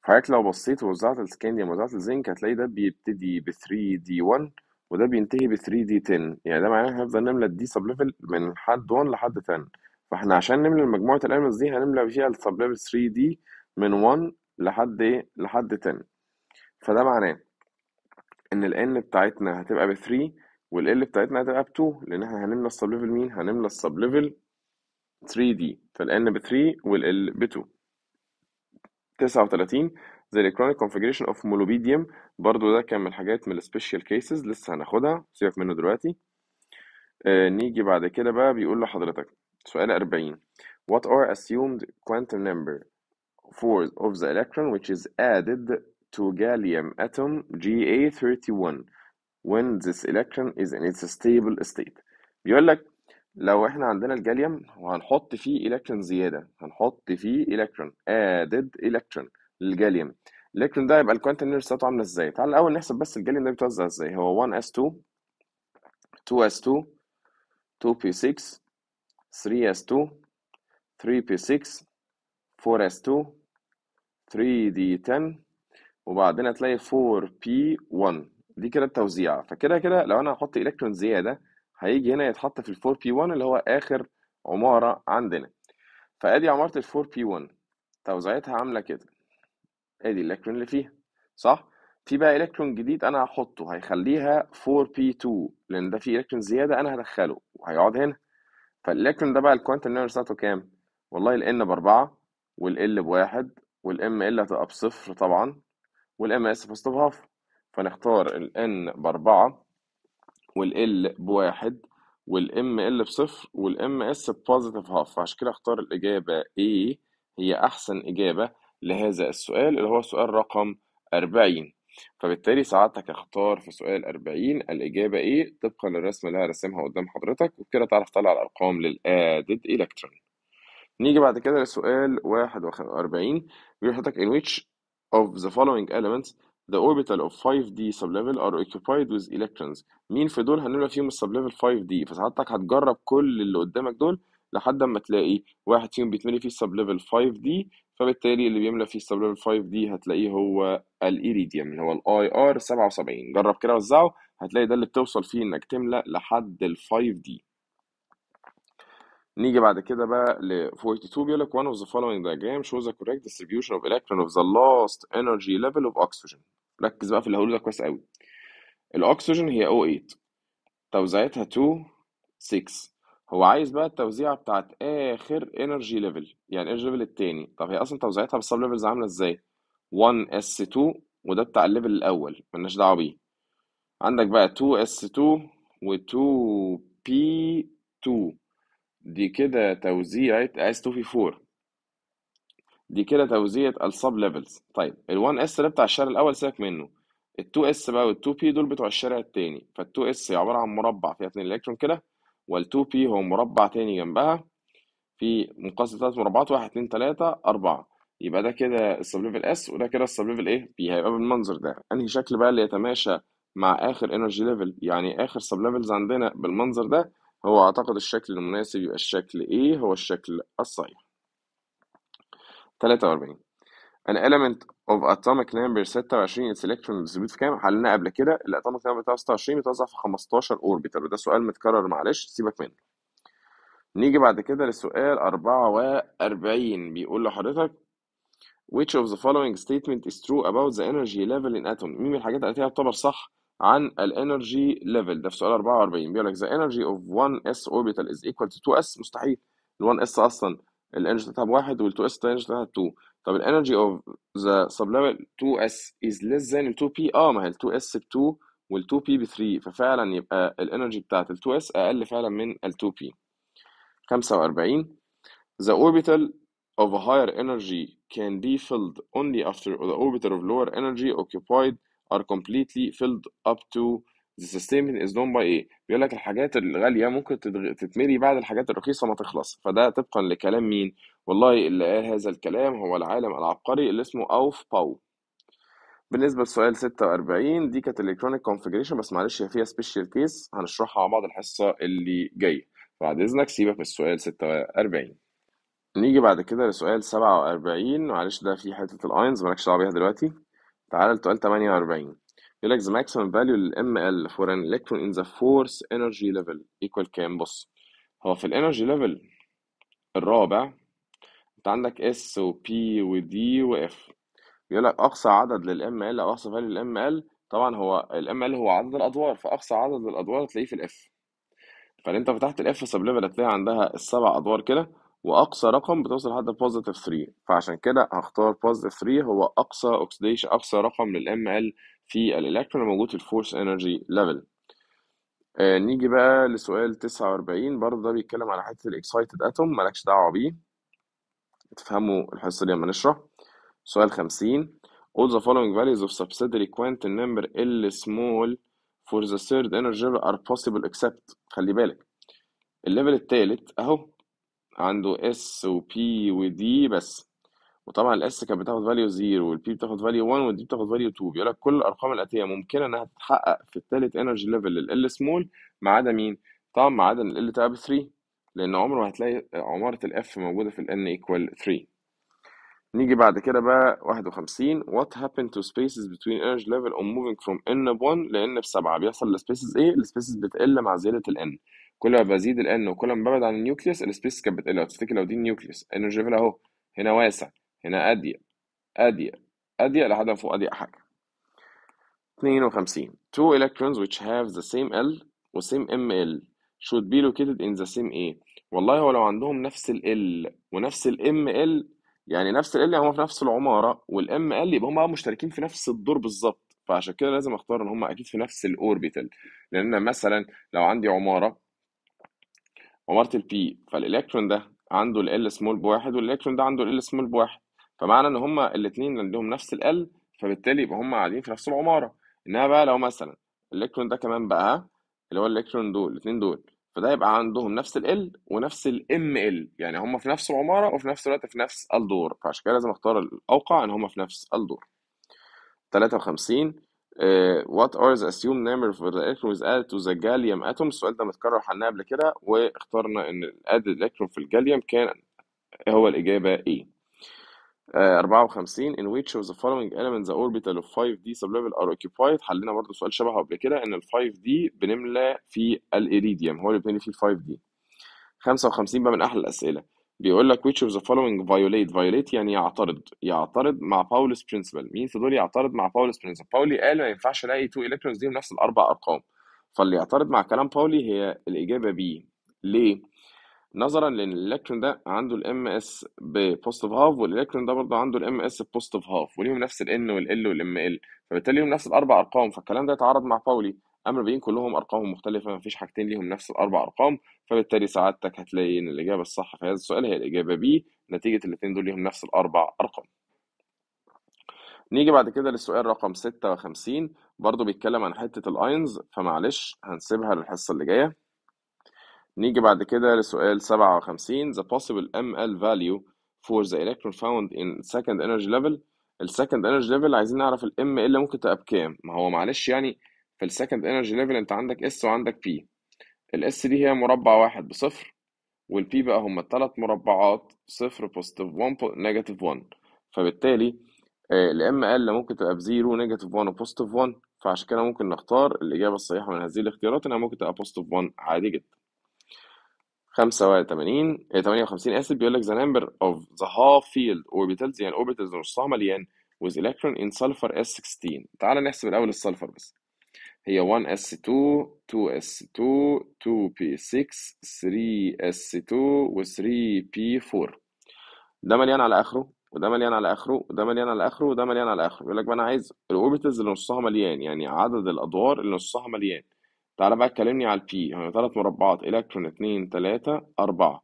فحضرتك لو بصيت ووزعت السكانديوم ووزعت الزنك هتلاقي ده بيبتدي ب 3D1 وده بينتهي ب 3 دي 10 يعني ده معناه إحنا هنفضل نملى الدي سب ليفل من حد 1 لحد 10 فاحنا عشان نملى مجموعة الاليمنتس دي هنملى فيها السب ليفل 3 دي من 1 لحد إيه لحد 10 فده معناه إن ال n بتاعتنا هتبقى ب 3 وال L بتاعتنا هتبقى ب 2 لأن احنا هنملى السب ليفل مين؟ هنملى السب ليفل 3 دي فال N ب 3 وال L ب 2 39 زي الكرونيك كونفيجريشن اوف مولوبيديوم برضو ده كان من الحاجات من السبيشال كيسز لسه هناخدها سيبك منه دلوقتي آه نيجي بعد كده بقى بيقول لحضرتك سؤال 40 what are assumed quantum number for of the electron which is added to gallium atom Ga31 when this electron is in its stable state بيقول لك لو احنا عندنا الجاليوم وهنحط فيه الكترون زياده هنحط فيه الكترون added الكترون للجاليوم لكن ده يبقى الكوانتم بتاعته عامله ازاي تعال الاول نحسب بس الجاليوم ده بيتوزع ازاي هو 1s2 2s2 2p6 3s2 3p6 4s2 3d10 وبعدين هتلاقي 4p1 دي كده التوزيع فكده كده لو انا هحط الكترون زياده هيجي هنا يتحط في ال 4p1 اللي هو اخر عماره عندنا فادي عماره ال 4p1 توزيعتها عامله كده ادي الالكترون اللي فيها صح في بقى الكترون جديد انا هحطه هيخليها 4p2 لان ده في الكترون زياده انا هدخله وهيقعد هنا فالالكترون ده بقى الكوانتم نمبر بتاعته كام والله n باربعه l بواحد m ال هتبقى بصفر طبعا m s بوزيتيف هاف فنختار n باربعه l بواحد m l بصفر m s بوزيتيف هاف عشان كده اختار الاجابه A هي احسن اجابه لهذا السؤال اللي هو سؤال رقم 40 فبالتالي سعادتك اختار في سؤال 40 الإجابة إيه طبقا للرسمة اللي هرسمها قدام حضرتك وبكده تعرف تطلع الأرقام للآدد إلكترون نيجي بعد كده لسؤال 41 بيقول لحضرتك in which of the following elements the orbital of 5D sublevel are occupied with electrons مين في دول هنملى فيهم السبليفل 5D فسعادتك هتجرب كل اللي قدامك دول لحد اما تلاقي واحد فيهم بيتملي فيه السب ليفل 5 دي فبالتالي اللي بيملى فيه السب ليفل 5 دي هتلاقيه هو الايريديوم اللي هو الاي ار 77 جرب كده وزعه هتلاقي ده اللي بتوصل فيه انك تملى لحد ال 5 دي نيجي بعد كده بقى ل 42 بيقول لك one of the following diagram shows the correct distribution of electron of the last energy level of oxygen ركز بقى في اللي هقوله ده كويس قوي الاكسجين هي O8 توزيعتها 2 6 هو عايز بقى التوزيعة بتاعت آخر انرجي ليفل يعني energy ليفل التاني طب هي أصلا توزيعتها بالسب ليفلز عاملة إزاي 1s2 وده بتاع الليفل الأول ملناش دعوة بيه عندك بقى 2s2 و 2p2 دي كده توزيعة s2p4 دي كده توزيعة السب ليفلز طيب ال 1s ده بتاع الشارع الأول سيبك منه ال 2s بقى وال 2p دول بتوع الشارع التاني فال 2s عبارة عن مربع فيها اتنين الكترون كده وال2 بي هو مربع تاني جنبها في مقاس تلات مربعات واحد اتنين تلاتة أربعة يبقى ده كده السب ليفل اس وده كده السب ليفل ايه بي هيبقى بالمنظر ده انهي شكل بقى اللي يتماشى مع اخر انرجي ليفل يعني اخر سب ليفلز عندنا بالمنظر ده هو اعتقد الشكل المناسب يبقى الشكل ايه هو الشكل الصحيح 43 an element of atomic number 26 its electron distributed في كام؟ حللناه قبل كده الاتوميك نمبر 26 بتوزع في 15 اوربيتال وده سؤال متكرر معلش سيبك منه نيجي بعد كده للسؤال 44 بيقول لحضرتك which of the following statement is true about the energy level in atom مين من الحاجات التي تعتبر صح عن الانرجي ليفل ده في سؤال 44 بيقول لك the energy of 1s orbital is equal to 2s مستحيل ال 1s اصلا الانرجي بتاعتها 1 وال 2s بتاعتها 2 طب الانرجي اوف ذا sublevel 2s is less than ال 2p اه ما هي ال 2s ب 2 وال 2p ب 3 ففعلا يبقى الانرجي بتاعت ال 2s اقل فعلا من ال 2p 45 the orbital of a higher energy can be filled only after the orbital of lower energy occupied are completely filled up to The sustainment is دون by ايه؟ بيقول لك الحاجات الغالية ممكن تتملي بعد الحاجات الرخيصة ما تخلص فده طبقا لكلام مين؟ والله اللي قال هذا الكلام هو العالم العبقري اللي اسمه أوف باو بالنسبة لسؤال 46 دي كانت الكترونيك كونفجريشن بس معلش هي فيها سبيشال كيس هنشرحها مع بعض الحصة اللي جاية بعد إذنك سيبك من السؤال 46 نيجي بعد كده لسؤال 47 معلش ده في حتة الاينز مالكش دعوة بيها دلوقتي تعالى لسؤال 48 يقول لك the maximum value لل ML for an electron in the fourth energy level equal كام بص هو في الانرجي level الرابع انت عندك S و P و D و F بيقول لك اقصى عدد لل ML او اقصى value لل ML طبعا هو ال ML هو عدد الادوار فاقصى عدد الأدوار هتلاقيه في ال F فأنت فتحت F sub level هتلاقي عندها السبع ادوار كده واقصى رقم بتوصل لحد بوزيتيف 3 فعشان كده هختار بوزيتيف 3 هو اقصى اوكسيديشن اقصى رقم لل ML في الالكترون موجود الفورس انرجي ليفل آه، نيجي بقى لسؤال 49 برضه ده بيتكلم على حته الاكسايتد اتوم مالكش دعوه بيه تفهموا الحصه دي لما نشرح سؤال 50 all the following values of subsidiary quantum number L small for the third energy level are possible except خلي بالك الليفل الثالث اهو عنده S و P و D بس وطبعًا الاس كانت بتاخد فاليو 0 والبي بتاخد فاليو 1 والدي بتاخد فاليو 2 بيقول لك كل الأرقام الآتية ممكنة إنها تتحقق في الثالث انرجي ليفل للL سمول ما عدا مين؟ طبعًا ما عدا ال تاب 3 لأن عمره ما هتلاقي عمارة الاف موجودة في n equal 3 نيجي بعد كده بقى 51 what happened to spaces between energy level on moving from n ب 1 ل n ب 7 بيحصل لسبيسز ايه؟ السبيسز بتقل مع زيادة ال n كل ما بزيد ال n وكل ما ببعد عن النيوكليس السبيسز كانت بتقل لو تفتكر لو دي النيوكليس انرجي ليفل اهو هنا واسع هنا أضيق أضيق أضيق لحد ما فوق أضيق حاجة 52 two electrons which have the same L و same ML should be located in the same A والله هو لو عندهم نفس ال L ونفس ال ML يعني نفس ال L هم في نفس العمارة وال ML يبقى هم مشتركين في نفس الدور بالظبط فعشان كده لازم اختار ان هم اكيد في نفس الاوربيتال لان مثلا لو عندي عمارة عمارة البي فالالكترون ده عنده ال L small بواحد والالكترون ده عنده ال L small بواحد فمعنى ان هما الاثنين عندهم نفس ال فبالتالي يبقى هما قاعدين في نفس العماره انما بقى لو مثلا الالكترون ده كمان بقى اللي هو الالكترون دول الاثنين دول فده يبقى عندهم نفس ال ونفس الام ال يعني هما في نفس العماره وفي نفس الوقت في نفس الدور فعشان كده لازم اختار الاوقع ان هما في نفس الدور 53 uh, آه، what are the assumed number for the electrons added to the gallium atom السؤال ده متكرر حلناه قبل كده واخترنا ان added electron في الجاليوم كان هو الإجابة A 54 آه، in which of the following elements the orbital of 5D sublevel are occupied حلينا برضه سؤال شبهه قبل كده ان ال 5D بنملى في الإيريديوم هو اللي بنملى فيه 5D 55 بقى من أحلى الأسئلة بيقول لك which of the following violate violate يعني يعترض يعترض مع باولس برنسبل مين في دول يعترض مع باولس برنسبل باولي قال ما ينفعش الاقي 2 الكترونز دي نفس الاربع ارقام فاللي يعترض مع كلام باولي هي الاجابه بي ليه نظرا لان الالكترون ده عنده الام اس بوزيتيف هاف والالكترون ده برضه عنده الام اس بوزيتيف هاف وليهم نفس الان والال والام ال فبالتالي ليهم نفس الاربع ارقام فالكلام ده يتعارض مع باولي اما بين كلهم ارقامهم مختلفه مفيش حاجتين ليهم نفس الاربع ارقام فبالتالي سعادتك هتلاقي ان الاجابه الصح في هذا السؤال هي الاجابه بي نتيجه الاثنين دول ليهم نفس الاربع ارقام نيجي بعد كده للسؤال رقم 56 برضه بيتكلم عن حته الاينز فمعلش هنسيبها للحصه اللي جايه نيجي بعد كده لسؤال 57 the possible ML value for the electron found in second energy level السكند energy level عايزين نعرف ال M اللي ممكن تبقى بكام ما هو معلش يعني في السكند energy level انت عندك S وعندك P الاس دي هي مربع واحد بصفر والبي بقى هم الثلاث مربعات صفر بوزيتيف 1 نيجاتيف 1 فبالتالي الام آه، ال ممكن تبقى بزيرو نيجاتيف 1 وبوزيتيف 1 فعشان كده ممكن نختار الإجابة الصحيحة من هذه الاختيارات إنها ممكن تبقى بوزيتيف 1 عادي جدا 85 آه، 58 اسف بيقول لك the number of the half field orbitals يعني orbitals نصها مليان with electron in sulfur S16 تعال نحسب الاول السلفر بس هي 1s2 2s2 2p6 3s2 و3p4 ده مليان على اخره وده مليان على اخره وده مليان على اخره وده مليان على اخره يقول لك بقى انا عايز الاوربيتالز اللي نصها مليان يعني عدد الادوار اللي نصها مليان تعالى بقى تكلمني على البي يعني ثلاث مربعات الكترون 2 3 أربعة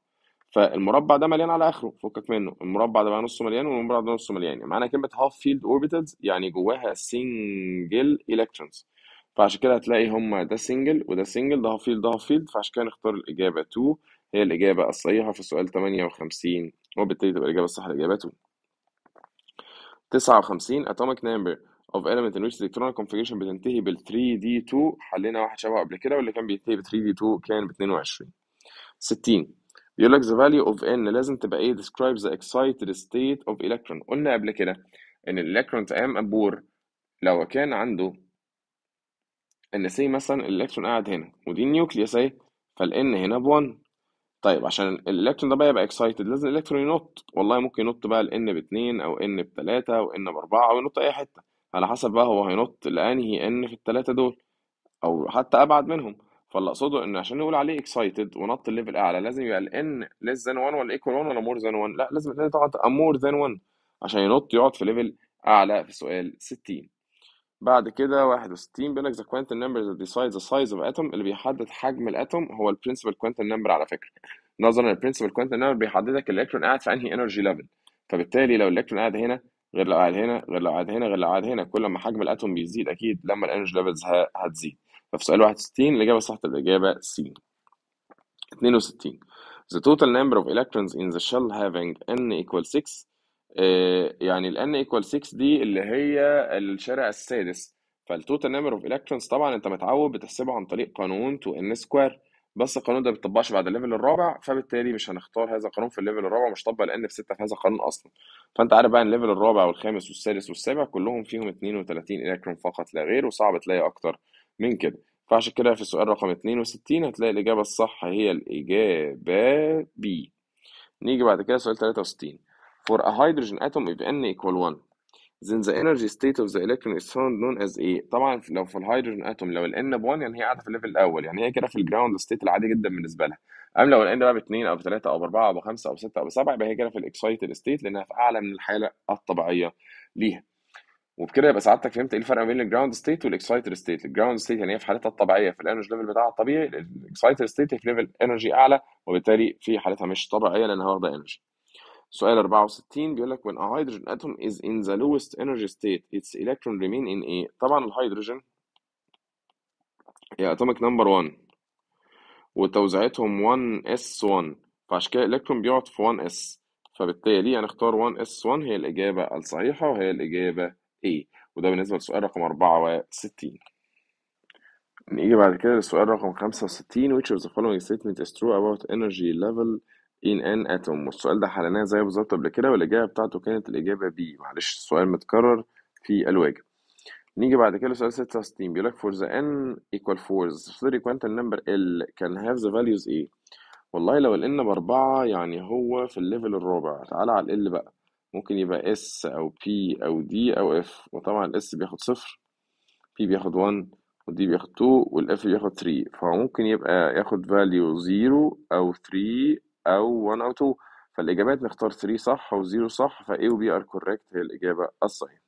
فالمربع ده مليان على اخره فكك منه المربع ده بقى نصه مليان والمربع ده نصه مليان يعني معنى كلمه هاف فيلد اوربيتالز يعني جواها سنجل الكترونز فعشان كده هتلاقي هما ده سنجل وده سنجل ده هاف فيلد ده هاف فيلد فعشان كده نختار الاجابه 2 هي الاجابه الصحيحه في سؤال 58 وبالتالي تبقى الاجابه الصح الاجابه 2 59 atomic نمبر of element in which the electronic configuration بتنتهي بال 3D2 حلينا واحد شبهه قبل كده واللي كان بينتهي ب 3D2 كان ب 22 60 بيقول لك the value of n لازم تبقى ايه describes the excited state of electron قلنا قبل كده ان الالكترون قام أبور لو كان عنده ان سي مثلا الالكترون قاعد هنا ودي النيوكليوس اهي فالان هنا ب 1 طيب عشان الالكترون ده بقى يبقى اكسايتد لازم الالكترون ينط والله ممكن ينط بقى الان ب 2 او ان ب 3 او ان ب 4 او ينط اي حته على حسب بقى هو هينط لأنهي ان في التلاتة دول او حتى ابعد منهم فاللي اقصده ان عشان نقول عليه اكسايتد ونط الليفل اعلى لازم يبقى الان ليس ذان 1 ولا ايكوال 1 ولا مور ذان 1 لا لازم الاثنين طبعا تبقى مور ذان 1 عشان ينط يقعد في ليفل اعلى في سؤال 60 بعد كده 61 بيقول لك ذا كوانتم نمبر ذا ديسايد ذا سايز اوف اتوم اللي بيحدد حجم الاتوم هو البرنسبل كوانتم نمبر على فكره نظرا لل كوانتم نمبر بيحددك الالكترون قاعد في انهي انرجي ليفل فبالتالي لو الالكترون قاعد هنا غير لو قاعد هنا غير لو قاعد هنا غير لو قاعد هنا كل ما حجم الاتوم بيزيد اكيد لما الانرجي ليفلز هتزيد ففي سؤال 61 الاجابه صح الاجابه سي 62 The total number of electrons in the shell having n equal 6 آه، يعني ال n equal 6 دي اللي هي الشارع السادس فالتوتال نمبر اوف الكترونز طبعا انت متعود بتحسبه عن طريق قانون 2 n سكوير بس القانون ده ما بيطبقش بعد الليفل الرابع فبالتالي مش هنختار هذا القانون في الليفل الرابع مش طبق لان في سته في هذا القانون اصلا فانت عارف بقى ان الليفل الرابع والخامس والسادس والسابع كلهم فيهم 32 الكترون فقط لا غير وصعب تلاقي اكتر من كده فعشان كده في السؤال رقم 62 هتلاقي الاجابه الصح هي الاجابه بي نيجي بعد كده سؤال 63 for a hydrogen atom if n equal 1 then the energy state of the electron is found known as A طبعا لو في الهيدروجين اتوم لو N ب 1 يعني هي قاعده في الليفل الاول يعني هي كده في الجراوند ستيت العادي جدا بالنسبه لها اما لو N بقى ب 2 او ب 3 او ب 4 او ب 5 او ب 6 او ب 7 يبقى هي كده في الاكسايتد ستيت لانها في اعلى من الحاله الطبيعيه ليها وبكده يبقى سعادتك فهمت ايه الفرق ما بين الجراوند ستيت والاكسايتد ستيت الجراوند ستيت يعني هي في حالتها الطبيعيه في الانرجي ليفل بتاعها الطبيعي الاكسايتد ستيت في ليفل انرجي اعلى وبالتالي في حالتها مش طبيعيه لانها واخده انرجي سؤال 64 بيقول لك when a hydrogen atom is in the lowest energy state its electron remain in A طبعا الهيدروجين هي atomic number 1 وتوزيعتهم 1s1 فعشان كده الالكترون بيقعد في 1s فبالتالي هنختار 1s1 هي الإجابة الصحيحة وهي الإجابة A وده بالنسبة لسؤال رقم 64 نيجي بعد كده للسؤال رقم 65 which of the following statement is true about energy level ان ان اتوم والسؤال ده حلناه زي بالظبط قبل كده والإجابة بتاعته كانت الإجابة بي معلش السؤال متكرر في الواجب نيجي بعد كده لسؤال 66 بيقول لك for the n equal 4 the quantum number L can have the values A والله لو ال n بأربعة يعني هو في الليفل الرابع تعالى على ال بقى ممكن يبقى S أو P أو D أو F وطبعا S بياخد صفر P بياخد 1 ودي بياخد 2 والاف بياخد 3 فممكن يبقى ياخد فاليو 0 او 3 أو 1 أو 2 فالإجابات نختار 3 صح و0 صح فا A و B are correct هي الإجابة الصحيحة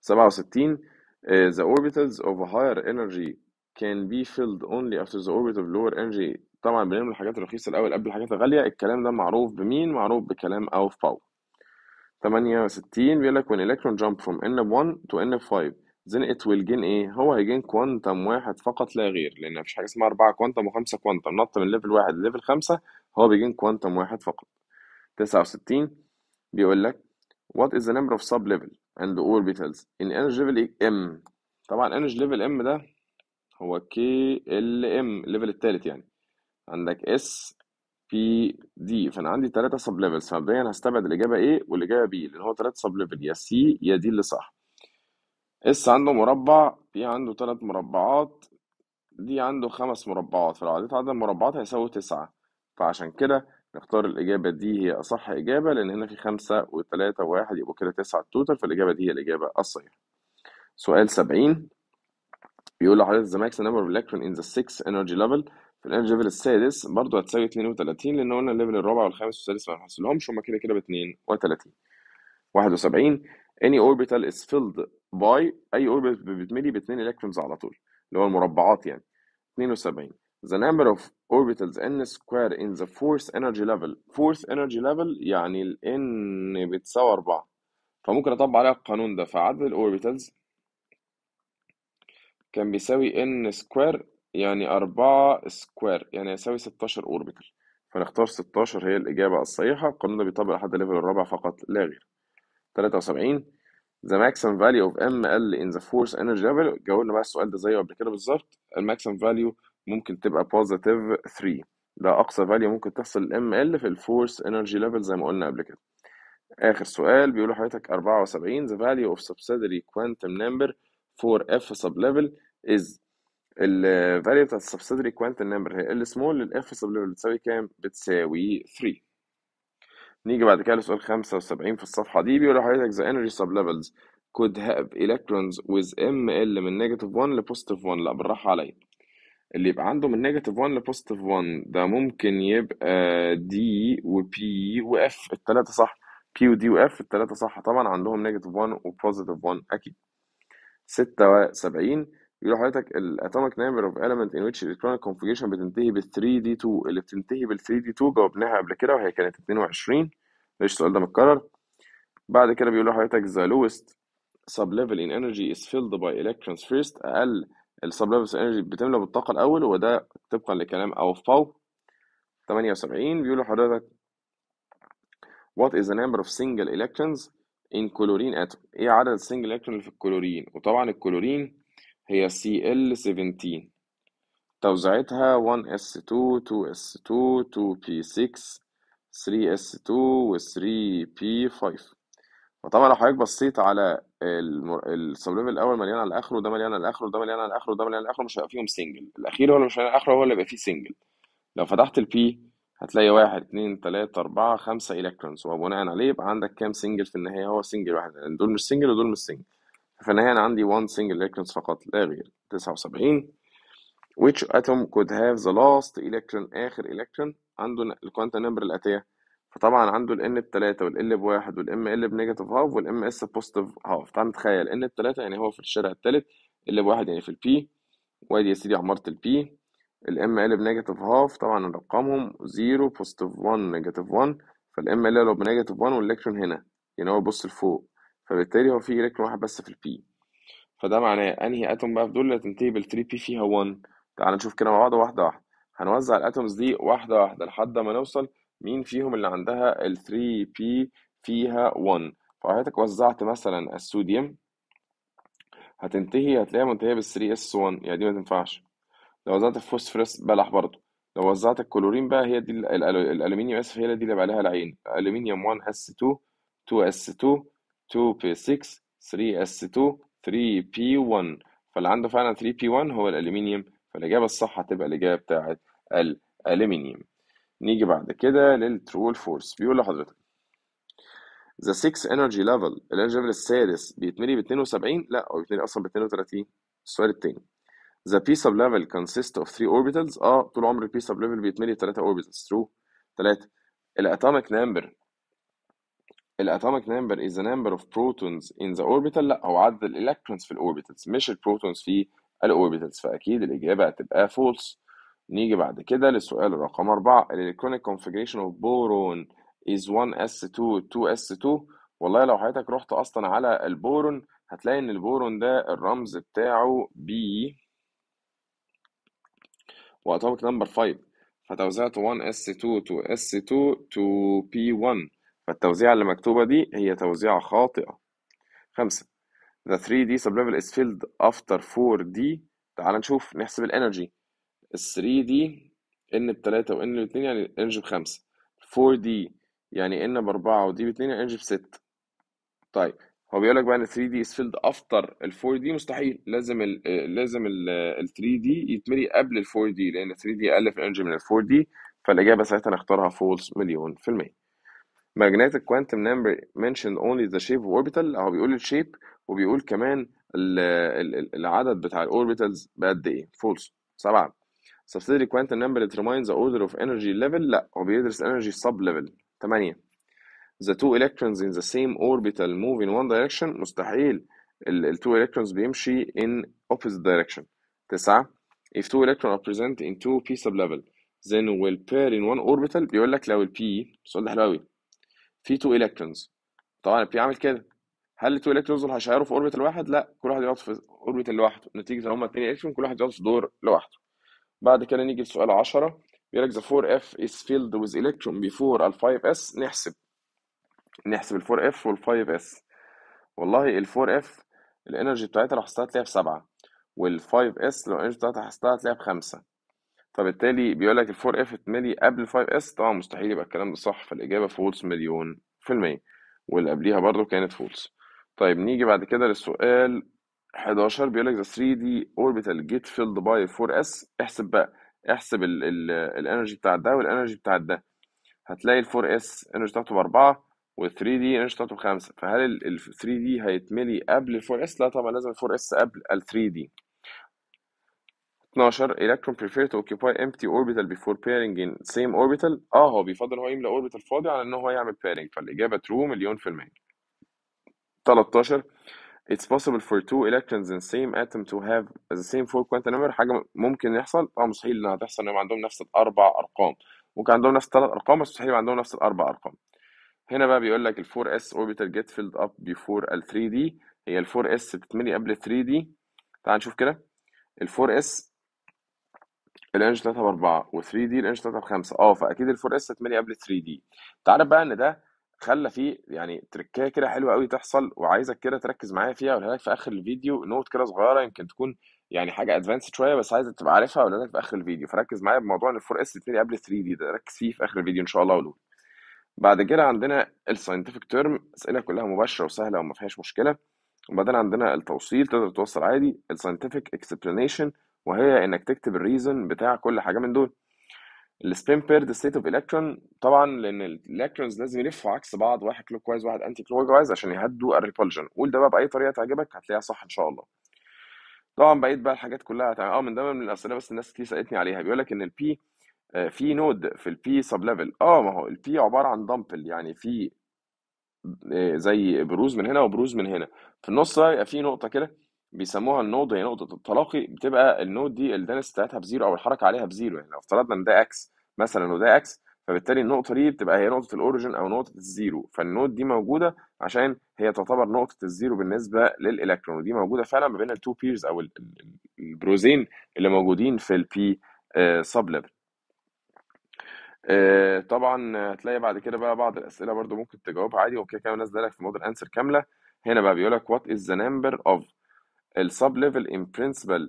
67 uh, آه، the orbitals of a higher energy can be filled only after the orbit of lower energy طبعا بنعمل الحاجات الرخيصة الأول قبل الحاجات الغالية الكلام ده معروف بمين معروف بكلام أوف باو 68 بيقول لك when electron jump from NF1 to NF5 ويل جين ايه هو هيجين كوانتم واحد فقط لا غير لان مفيش حاجه اسمها أربعة كوانتم وخمسة كوانتم نط من ليفل واحد لليفل خمسة هو بيجين كوانتم واحد فقط تسعة وستين بيقول لك what is the number of sub level and orbitals in energy level إيه؟ m طبعا energy level m ده هو k ال m الليفل التالت يعني عندك s p d فانا عندي تلاتة sub levels فمبدئيا هستبعد الاجابه a والاجابه b لان هو تلاتة sub level يا c يا d اللي صح اس عنده مربع بي عنده تلات مربعات دي عنده خمس مربعات فلو عديت عدد المربعات هيساوي تسعة فعشان كده نختار الإجابة دي هي أصح إجابة لأن هنا في خمسة وتلاتة وواحد يبقوا كده تسعة التوتال فالإجابة دي هي الإجابة الصحيحة. سؤال سبعين بيقول حضرتك the maximum number of electron in the sixth energy level في الانرجي ليفل السادس برضه هتساوي 32 لأن قلنا الليفل الرابع والخامس والسادس ما نحصلهمش هما كده كده ب 32 71 any orbital is filled باي اي اوربت بتملي باتنين الكترونز على طول اللي هو المربعات يعني 72 the number of orbitals n square in the fourth energy level fourth energy level يعني ال n بتساوي 4 فممكن اطبق عليها القانون ده فعدد الاوربيتالز كان بيساوي n سكوير يعني 4 سكوير يعني يساوي 16 اوربيتال فنختار 16 هي الاجابه الصحيحه القانون ده بيطبق لحد الليفل الرابع فقط لا غير 73 the maximum value of m l in the force energy level جاوبنا بقى السؤال ده زيه قبل كده بالظبط maximum value ممكن تبقى positive 3 ده اقصى value ممكن تحصل m l في الفورس energy level زي ما قلنا قبل كده اخر سؤال بيقول لحضرتك 74 the value of subsidiary quantum number for f sub level is value بتاعت subsidiary quantum number هي ال سمول f sub level بتساوي كام؟ بتساوي 3 نيجي بعد كده لسؤال 75 في الصفحة دي بيقول لحضرتك the energy sub levels could have electrons with ML من negative 1 ل positive 1 لا بالراحة عليا اللي يبقى عنده من negative 1 ل positive 1 ده ممكن يبقى D و P و F التلاتة صح P و D و F التلاتة صح طبعا عندهم negative 1 و positive 1 أكيد 76 يقول لحضرتك الاتوميك number of element in which electronic configuration بتنتهي بال 3D2 اللي بتنتهي بال 3D2 جاوبناها قبل كده وهي كانت 22 ليش السؤال ده متكرر بعد كده بيقول لحضرتك the lowest level in energy is filled by electrons first أقل السبليفس energy بتملى بالطاقة الأول وده طبقا لكلام أو باو 78 بيقول لحضرتك what is the number of single electrons in chlorine atom ايه عدد السنجل الكترون اللي في الكلورين وطبعا الكلورين هي Cl17 توزيعتها 1s2 2s2 2p6 3s2 و 3p5 وطبعا لو حضرتك بصيت على السبليفل الاول مليان على الاخر وده مليان على الاخر وده مليان على الاخر وده مليان على الاخر مش هيبقى فيهم سنجل الاخير هو اللي مش على الاخر هو اللي هيبقى فيه سنجل لو فتحت البي هتلاقي واحد اتنين تلاتة أربعة خمسة إلكترونز وبناء عليه يبقى عندك كام سنجل في النهاية هو سنجل واحد لأن يعني دول مش سنجل ودول مش سنجل هنا عندي one single الكترون فقط لا غير تسعة وسبعين which atom could have the last electron آخر electron عنده الكوانتا نمبر الآتية فطبعا عنده ال n 3 وال l بواحد وال m l بنيجاتيف هاف وال m s بوزيتيف هاف تعال نتخيل n 3 يعني هو في الشارع التالت ب بواحد يعني في البي وادي يا سيدي عمارة البي الام ال بنيجاتيف هاف طبعا ارقامهم زيرو بوزيتيف 1 نيجاتيف 1 فالام ال لو بنيجاتيف 1 والالكترون هنا يعني هو بص لفوق فبالتالي هو في إلكترون e واحد بس في البي فده معناه أنهي أتوم بقى في دول اللي هتنتهي بال 3 بي فيها 1 تعال نشوف كده مع بعض واحدة واحدة هنوزع الأتومز دي واحدة واحدة لحد ما نوصل مين فيهم اللي عندها ال 3 بي فيها 1 فحضرتك وزعت مثلا السوديوم هتنتهي هتلاقيها منتهية بال 3 اس 1 يعني دي ما تنفعش لو وزعت الفوسفورس بلح برضه لو وزعت الكلورين بقى هي دي الألومنيوم اسف هي دي اللي بقى عليها العين الألومنيوم 1 اس 2 2 اس 2 2p6 3s2 3p1 فاللي عنده فعلا 3p1 هو الالومنيوم فالاجابه الصح هتبقى الاجابه بتاعه الالومنيوم نيجي بعد كده للترو فورس بيقول لحضرتك ذا 6 انرجي ليفل الانرجي السادس بيتملي ب 72 لا هو بيتملي اصلا ب 32 السؤال الثاني The P sub level consists of three orbitals اه طول عمر ال P sub level بيتملي بثلاثة orbitals true تلاتة الاتوميك number الاتوميك نمبر is the number of protons in the orbital لا هو عدد الالكترونز في الاوربيتالز مش البروتونز في الاوربيتالز فاكيد الاجابه هتبقى false نيجي بعد كده للسؤال رقم 4 الالكترونيك configuration of boron is 1s2 2s2 والله لو حضرتك رحت اصلا على البورون هتلاقي ان البورون ده الرمز بتاعه بي واتوميك نمبر 5 فتوزيعته 1s2 2s2 2p1 فالتوزيعة اللي مكتوبة دي هي توزيعة خاطئة خمسة the 3D sublevel is filled after 4D تعال نشوف نحسب الانرجي ال 3D ان بتلاتة وان باتنين يعني الانرجي بخمسة 4D يعني ان باربعة ودي باتنين يعني الانرجي بستة طيب هو بيقول لك بقى ان 3D is filled after ال 4D مستحيل لازم ال لازم ال 3D يتملي قبل ال 4D لان 3D اقل في الانرجي من ال 4D فالاجابه ساعتها نختارها فولس مليون في الميه magnetic quantum number mentioned only the shape of orbital اهو بيقول الشيب وبيقول كمان العدد بتاع الاوربيتالز بقد ايه فولس سبعة subsidiary quantum number determines the order of energy level لا هو بيدرس energy sub level تمانية the two electrons in the same orbital move in one direction مستحيل ال, ال two electrons بيمشي in opposite direction تسعة if two electrons are present in two p sub level then will pair in one orbital بيقول لك لو ال p السؤال ده حلو قوي في تو الكترونز طبعا بيعمل كده هل التو الكترونز دول هيشعروا في اوربت الواحد لا كل واحد يقعد في اوربت لوحده نتيجه ان هم 2 الكترون كل واحد يقعد في دور لوحده بعد كده نيجي لسؤال 10 بيقول لك the 4f is filled with electron before ال 5s نحسب نحسب ال 4f وال 5s والله ال 4f الانرجي بتاعتها لو حسيتها هتلاقيها في 7 وال 5s لو الانرجي بتاعتها حسيتها هتلاقيها في 5 فبالتالي بيقول لك الفور اف اتملي قبل 5 اس طبعا مستحيل يبقى الكلام ده صح فالاجابه فولس مليون في المية واللي قبليها برضه كانت فولس طيب نيجي بعد كده للسؤال 11 بيقول لك ذا 3 دي اوربيتال جيت فيلد باي 4 اس احسب بقى احسب الانرجي بتاع ده والانرجي بتاع ده هتلاقي ال 4 اس انرجي بتاعته باربعة وال 3 دي انرجي بتاعته بخمسة فهل ال 3 دي هيتملي قبل ال 4 اس لا طبعا لازم ال 4 اس قبل ال 3 دي 12 electron prefer to occupy empty orbital before pairing in same orbital اه هو بيفضل هو يملى اوربيتال فاضي على ان هو يعمل pairing فالاجابه true مليون في المية 13 it's possible for two electrons in same atom to have the same four quantum number حاجه ممكن يحصل اه مستحيل انها تحصل انهم عندهم نفس الاربع ارقام ممكن عندهم نفس الثلاث ارقام بس مستحيل يبقى عندهم نفس الاربع ارقام هنا بقى بيقول لك ال 4s orbital get filled up before ال 3d هي ال 4s بتتملي قبل 3d تعال نشوف كده ال 4s الانش 3 ب 4 و3 دي الانش 3 ب 5 اه فاكيد ال 4 اس 8 قبل 3 دي انت عارف بقى ان ده خلى فيه يعني تركيه كده حلوه قوي تحصل وعايزك كده تركز معايا فيها ولا لك في اخر الفيديو نوت كده صغيره يمكن تكون يعني حاجه ادفانسد شويه بس عايزك تبقى عارفها ولا لك في اخر الفيديو فركز معايا بموضوع ان ال 4 اس 8 قبل 3 دي ده ركز فيه في اخر الفيديو ان شاء الله ولول بعد كده عندنا الساينتفك تيرم اسئله كلها مباشره وسهله وما فيهاش مشكله وبعدين عندنا التوصيل تقدر توصل عادي الساينتفك اكسبلانيشن وهي انك تكتب الريزون بتاع كل حاجه من دول السبين بيرد ستيت اوف الكترون طبعا لان الالكترونز لازم يلفوا عكس بعض واحد كلوك وايز واحد انتي كلوك وايز عشان يهدوا الريبولجن قول ده بقى باي طريقه تعجبك هتلاقيها صح ان شاء الله طبعا بقيت بقى الحاجات كلها هتعمل اه من من الاسئله بس الناس كتير سالتني عليها بيقول لك ان البي آه، في نود في البي سب ليفل اه ما هو البي عباره عن دامبل يعني في آه، زي بروز من هنا وبروز من هنا في النص يبقى في نقطه كده بيسموها النود هي نقطة التلاقي بتبقى النود دي الدنس بتاعتها بزيرو أو الحركة عليها بزيرو يعني لو افترضنا إن ده إكس مثلا وده إكس فبالتالي النقطة دي بتبقى هي نقطة الأوريجن أو نقطة الزيرو فالنود دي موجودة عشان هي تعتبر نقطة الزيرو بالنسبة للإلكترون ودي موجودة فعلا ما بين التو بيرز أو البروزين اللي موجودين في البي سب ليفل طبعا هتلاقي بعد كده بقى بعض الأسئلة برضو ممكن تجاوبها عادي وكده كده نازلة لك في موديل أنسر كاملة هنا بقى بيقول لك وات از ذا نمبر اوف sub level in principle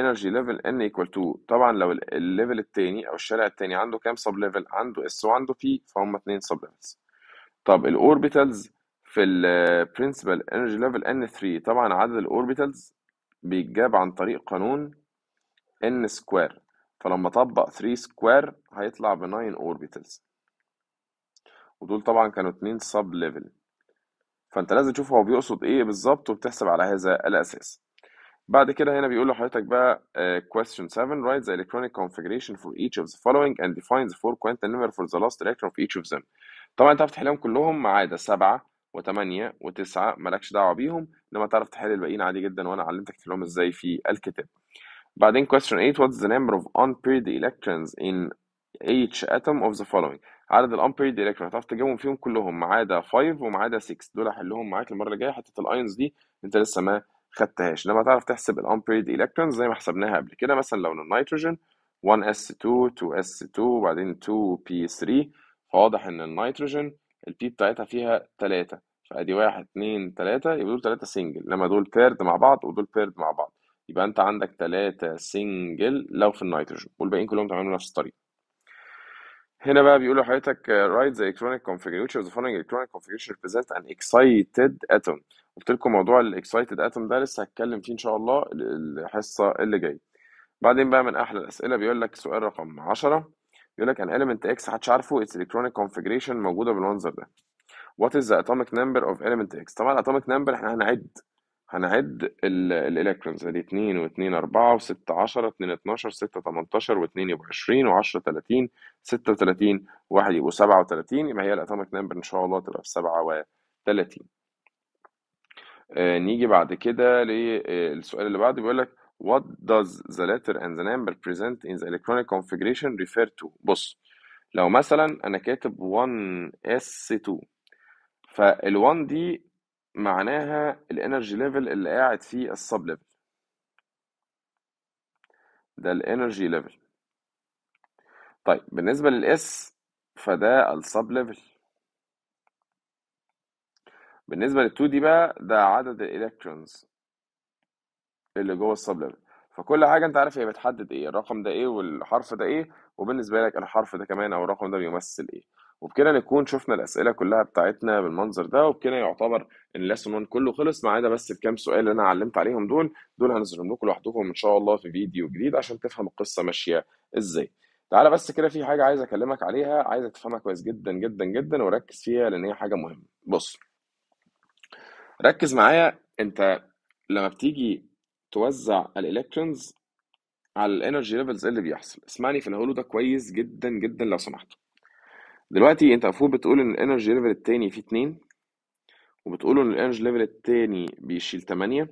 energy level n equal to طبعا لو الليفل التاني او الشارع التاني عنده كام sub level عنده اس وعنده p فهم اتنين sub levels طب الاوربيتالز في ال principle energy level n3 طبعا عدد الاوربيتالز بيتجاب عن طريق قانون n square فلما طبق 3 square هيطلع ب 9 اوربيتالز ودول طبعا كانوا اتنين sub level فانت لازم تشوف هو بيقصد ايه بالظبط وبتحسب على هذا الاساس بعد كده هنا بيقول لحضرتك بقى uh, question 7 write the electronic configuration for each of the following and define the four quantum number for the last electron for each of them طبعا انت تحلهم كلهم ما عدا سبعة وثمانية وتسعة مالكش دعوة بيهم انما تعرف تحل الباقيين عادي جدا وانا علمتك تحلهم ازاي في الكتاب بعدين question 8 what's the number of unpaired electrons in each atom of the following عدد unpaired electrons هتعرف تجاوبهم فيهم كلهم ما عدا 5 وما عدا 6 دول هحلهم معاك المره اللي جايه حته الايونز دي انت لسه ما خدتهاش انما تعرف تحسب الامبريد الكترونز زي ما حسبناها قبل كده مثلا لو النيتروجين 1s2 2s2 وبعدين 2p3 فواضح ان النيتروجين البي بتاعتها فيها 3 فادي 1 2 3 يبقى دول 3 سنجل انما دول بيرد مع بعض ودول بيرد مع بعض يبقى انت عندك 3 سنجل لو في النيتروجين والباقيين كلهم تعملوا نفس الطريقه هنا بقى بيقولوا حضرتك رايت ذا الكترونيك كونفيجريشن ذا فولوينج الكترونيك كونفيجريشن ريبريزنت ان اكسايتد اتوم قلت لكم موضوع الاكسايتد اتوم ده لسه هتكلم فيه ان شاء الله الحصه اللي جايه بعدين بقى من احلى الاسئله بيقول لك سؤال رقم 10 بيقول لك ان element اكس محدش عارفه اتس الكترونيك كونفيجريشن موجوده بالمنظر ده وات از ذا اتوميك نمبر اوف element اكس طبعا الاتوميك نمبر احنا هنعد هنعد الالكترونز ادي 2 و2 4 و6 10 2 12 6 18 و2 يبقوا 20 و10 30 36 1 يبقوا 37 يبقى هي الاتوميك نمبر ان شاء الله تبقى في 37 آه نيجي بعد كده للسؤال آه، اللي بعده بيقول لك What does the letter and the number present in the electronic configuration refer to؟ بص لو مثلا انا كاتب 1s2 فال1 دي معناها الانرجي ليفل اللي قاعد فيه السب ليفل ده الانرجي ليفل طيب بالنسبة للاس فده السب ليفل بالنسبة لل2 دي بقى ده عدد الالكترونز اللي جوه السب ليفل فكل حاجة انت عارف هي بتحدد ايه الرقم ده ايه والحرف ده ايه وبالنسبة لك الحرف ده كمان او الرقم ده بيمثل ايه وبكده نكون شفنا الأسئلة كلها بتاعتنا بالمنظر ده وبكده يعتبر إن الليسون 1 كله خلص ما عدا بس الكام سؤال اللي أنا علمت عليهم دول دول هنزلهم لكم لوحدكم إن شاء الله في فيديو جديد عشان تفهم القصة ماشية إزاي. تعالى بس كده في حاجة عايز أكلمك عليها عايزك تفهمها كويس جدا جدا جدا وركز فيها لأن هي حاجة مهمة. بص ركز معايا أنت لما بتيجي توزع الإلكترونز على الانرجي ليفلز اللي بيحصل اسمعني في الهولو ده كويس جدا جدا لو سمحت دلوقتي انت المفروض بتقول ان الانرجي ليفل التاني فيه اتنين وبتقول ان الانرجي ليفل التاني بيشيل تمانية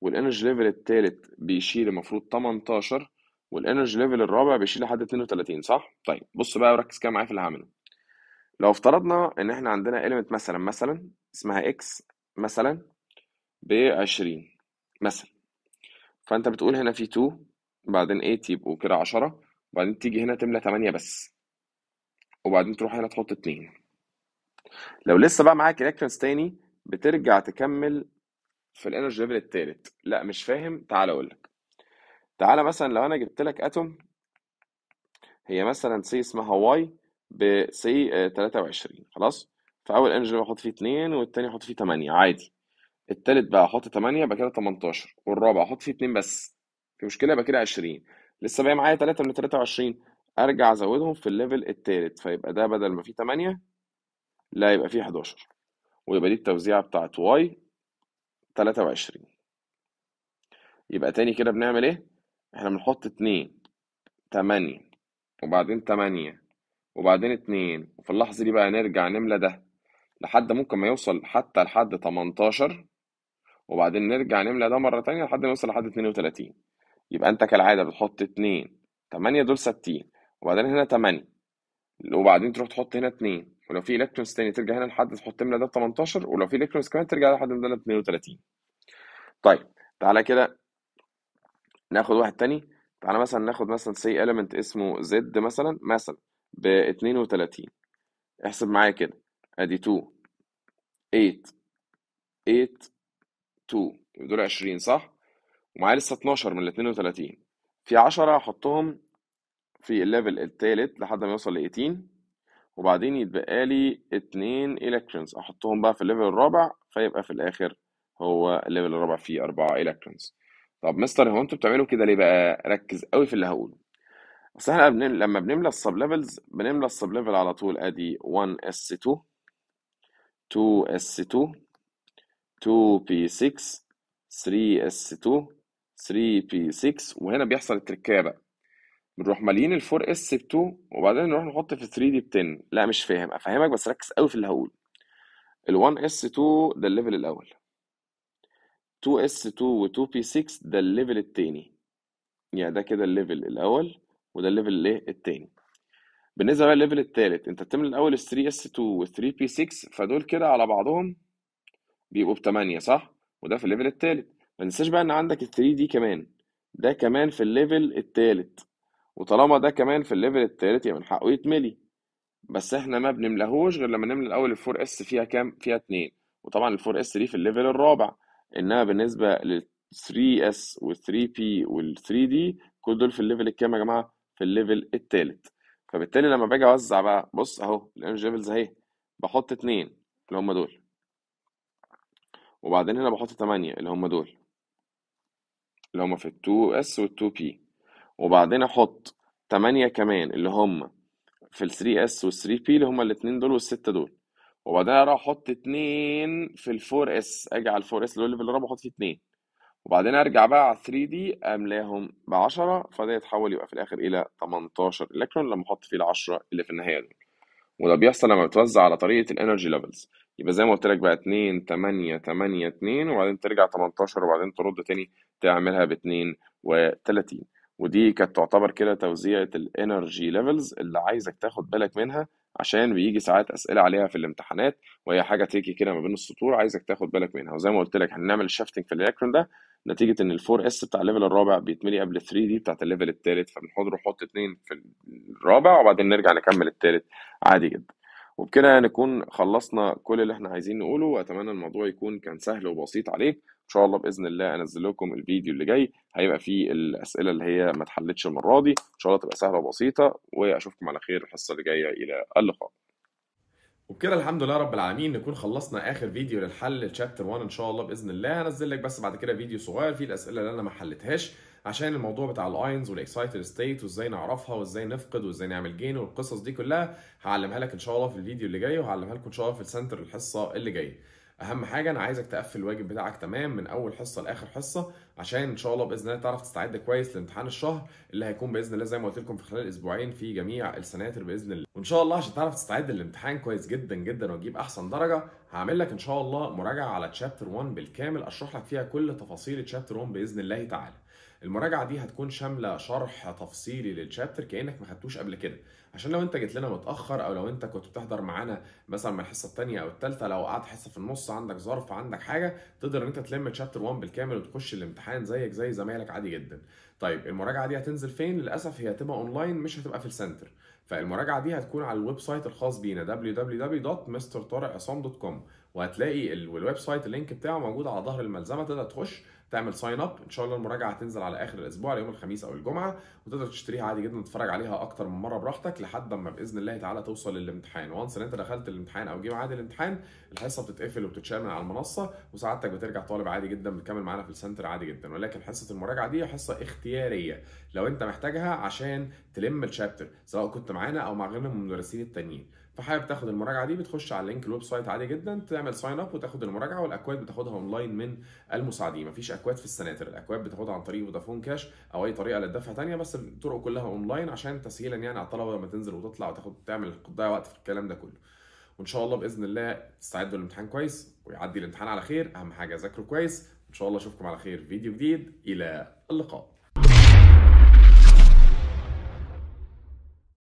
والانرجي ليفل التالت بيشيل المفروض تمنتاشر والانرجي ليفل الرابع بيشيل لحد اتنين وتلاتين صح؟ طيب بص بقى وركز كده معايا في اللي هعمله لو افترضنا ان احنا عندنا element مثلا مثلا اسمها x مثلا بعشرين مثلا فانت بتقول هنا في 2 بعدين 8 يبقوا كده 10 وبعدين تيجي هنا تملى 8 بس وبعدين تروح هنا تحط اتنين لو لسه بقى معاك الكترونز تاني بترجع تكمل في الانرجي ليفل التالت لا مش فاهم تعال اقول لك تعال مثلا لو انا جبت لك اتوم هي مثلا سي اسمها واي ب سي آه، 23 خلاص فاول انرجي احط فيه 2 والتاني احط فيه 8 عادي التالت بقى احط 8 يبقى كده 18 والرابع احط فيه 2 بس في مشكله يبقى كده 20 لسه باقي معايا 3 من 23 أرجع أزودهم في الليفل التالت فيبقى ده بدل ما فيه تمانية لا يبقى فيه حداشر ويبقى دي التوزيعة بتاعت واي تلاتة وعشرين يبقى تاني كده بنعمل إيه؟ إحنا بنحط اتنين تمانية وبعدين تمانية وبعدين اتنين وفي اللحظة دي بقى نرجع نملى ده لحد ممكن ما يوصل حتى لحد تمنتاشر وبعدين نرجع نملى ده مرة تانية لحد ما يوصل لحد اتنين وتلاتين يبقى أنت كالعادة بتحط اتنين تمانية دول 60 وبعدين هنا 8 وبعدين تروح تحط هنا 2 ولو في الكترونز تاني ترجع هنا لحد تحط ملا ده 18 ولو في الكترونز كمان ترجع لحد ملا ده 32 طيب تعالى كده ناخد واحد تاني تعالى مثلا ناخد مثلا سي element اسمه زد مثلا مثلا ب 32 احسب معايا كده ادي 2 8 8 2 دول 20 صح ومعايا لسه 12 من ال 32 في 10 احطهم في الليفل التالت لحد ما يوصل ل 18 وبعدين يتبقى لي اتنين الكترونز احطهم بقى في الليفل الرابع فيبقى في الاخر هو الليفل الرابع فيه اربعة الكترونز طب مستر هو انتوا بتعملوا كده ليه بقى ركز قوي في اللي هقوله اصل احنا بنم... لما بنملى السب ليفلز بنملى السب ليفل على طول ادي 1 s 2 2 s 2 2 p 6 3 s 2 3 p 6 وهنا بيحصل التركايه بقى بنروح مالين ال 4 اس ب 2 وبعدين نروح نحط في 3 دي ب 10 لا مش فاهم افهمك بس ركز قوي في اللي هقوله ال 1 اس 2 ده الليفل الاول 2 اس 2 و 2 بي 6 ده الليفل التاني يعني ده كده الليفل الاول وده الليفل الايه التاني بالنسبه بقى الليفل التالت انت بتعمل الاول 3 اس 2 و 3 بي 6 فدول كده على بعضهم بيبقوا ب 8 صح وده في الليفل التالت ما تنساش بقى ان عندك ال 3 دي كمان ده كمان في الليفل التالت وطالما ده كمان في الليفل التالت يبقى من حقه يتملي بس احنا ما بنملاهوش غير لما نملى الاول الفور اس فيها كام فيها اتنين وطبعا الفور اس دي في الليفل الرابع انما بالنسبه لل 3 s وال 3 p وال 3 d كل دول في الليفل الكام يا جماعه في الليفل التالت فبالتالي لما باجي اوزع بقى بص اهو الانرجي ليفلز اهي بحط اتنين اللي هم دول وبعدين هنا بحط تمانية اللي هم دول اللي هم في ال 2 s وال 2 p وبعدين احط 8 كمان اللي هم في ال 3 اس وال 3 بي اللي هم الاثنين دول والستة دول وبعدين اروح احط 2 في ال 4 اس اجي على ال 4 اس اللي هو الليفل الرابع احط فيه 2 وبعدين ارجع بقى على 3 دي املاهم ب 10 فده يتحول يبقى في الاخر الى 18 الكترون لما احط فيه ال 10 اللي في النهايه دول وده بيحصل لما بتوزع على طريقه الانرجي ليفلز يبقى زي ما قلت لك بقى 2 8 8 2 وبعدين ترجع 18 وبعدين ترد تاني تعملها ب 2 و 30 ودي كانت تعتبر كده توزيعة الانرجي ليفلز اللي عايزك تاخد بالك منها عشان بيجي ساعات اسئله عليها في الامتحانات وهي حاجه تيجي كده ما بين السطور عايزك تاخد بالك منها وزي ما قلت لك هنعمل شافتنج في الاكرون ده نتيجه ان ال 4 اس بتاع الليفل الرابع بيتملي قبل ال 3 دي بتاعت الليفل الثالث فبنحضر نحط اثنين في الرابع وبعدين نرجع نكمل الثالث عادي جدا وبكده نكون خلصنا كل اللي احنا عايزين نقوله واتمنى الموضوع يكون كان سهل وبسيط عليك ان شاء الله باذن الله انزل لكم الفيديو اللي جاي هيبقى فيه الاسئله اللي هي ما اتحلتش المره دي ان شاء الله تبقى سهله وبسيطه واشوفكم على خير الحصه اللي جايه الى اللقاء وبكده الحمد لله رب العالمين نكون خلصنا اخر فيديو للحل تشابتر 1 ان شاء الله باذن الله هنزل لك بس بعد كده فيديو صغير فيه الاسئله اللي انا ما حلتهاش عشان الموضوع بتاع الاينز والاكسايتد ستيت وازاي نعرفها وازاي نفقد وازاي نعمل جين والقصص دي كلها هعلمها لك ان شاء الله في الفيديو اللي جاي وهعلمها لكم ان شاء الله في السنتر الحصه اللي جايه اهم حاجه انا عايزك تقفل الواجب بتاعك تمام من اول حصه لاخر حصه عشان ان شاء الله باذن الله تعرف تستعد كويس لامتحان الشهر اللي هيكون باذن الله زي ما قلت لكم في خلال اسبوعين في جميع السناتر باذن الله وان شاء الله عشان تعرف تستعد للامتحان كويس جدا جدا وتجيب احسن درجه هعمل لك ان شاء الله مراجعه على تشابتر 1 بالكامل اشرح لك فيها كل تفاصيل تشابتر 1 باذن الله تعالى المراجعه دي هتكون شامله شرح تفصيلي للشابتر كانك ما خدتوش قبل كده عشان لو انت جيت لنا متاخر او لو انت كنت بتحضر معانا مثلا من الحصه التانية او التالتة لو قعدت حصه في النص عندك ظرف عندك حاجه تقدر ان انت تلم تشابتر 1 بالكامل وتخش الامتحان زيك زي زمايلك عادي جدا طيب المراجعه دي هتنزل فين للاسف هي هتبقى اونلاين مش هتبقى في السنتر فالمراجعه دي هتكون على الويب سايت الخاص بينا www.mrطارقعصام.com وهتلاقي الويب سايت اللينك بتاعه موجود على ظهر الملزمه تقدر تخش تعمل ساين اب ان شاء الله المراجعه هتنزل على اخر الاسبوع على يوم الخميس او الجمعه وتقدر تشتريها عادي جدا تتفرج عليها اكتر من مره براحتك لحد ما باذن الله تعالى توصل للامتحان وانس ان انت دخلت الامتحان او جه ميعاد الامتحان الحصه بتتقفل وبتتشال من على المنصه وسعادتك بترجع طالب عادي جدا بتكمل معانا في السنتر عادي جدا ولكن حصه المراجعه دي حصه اختياريه لو انت محتاجها عشان تلم الشابتر سواء كنت معانا او مع غيرنا من المدرسين التانيين فحابب تاخد المراجعه دي بتخش على اللينك الويب سايت عادي جدا تعمل ساين اب وتاخد المراجعه والاكواد بتاخدها اونلاين من المساعدين مفيش اكواد في السناتر الاكواد بتاخدها عن طريق فودافون كاش او اي طريقه للدفع ثانيه بس الطرق كلها اونلاين عشان تسهيلا يعني على الطلبه لما تنزل وتطلع وتاخد تعمل تضيع وقت في الكلام ده كله وان شاء الله باذن الله تستعدوا للامتحان كويس ويعدي الامتحان على خير اهم حاجه ذاكروا كويس ان شاء الله اشوفكم على خير فيديو جديد الى اللقاء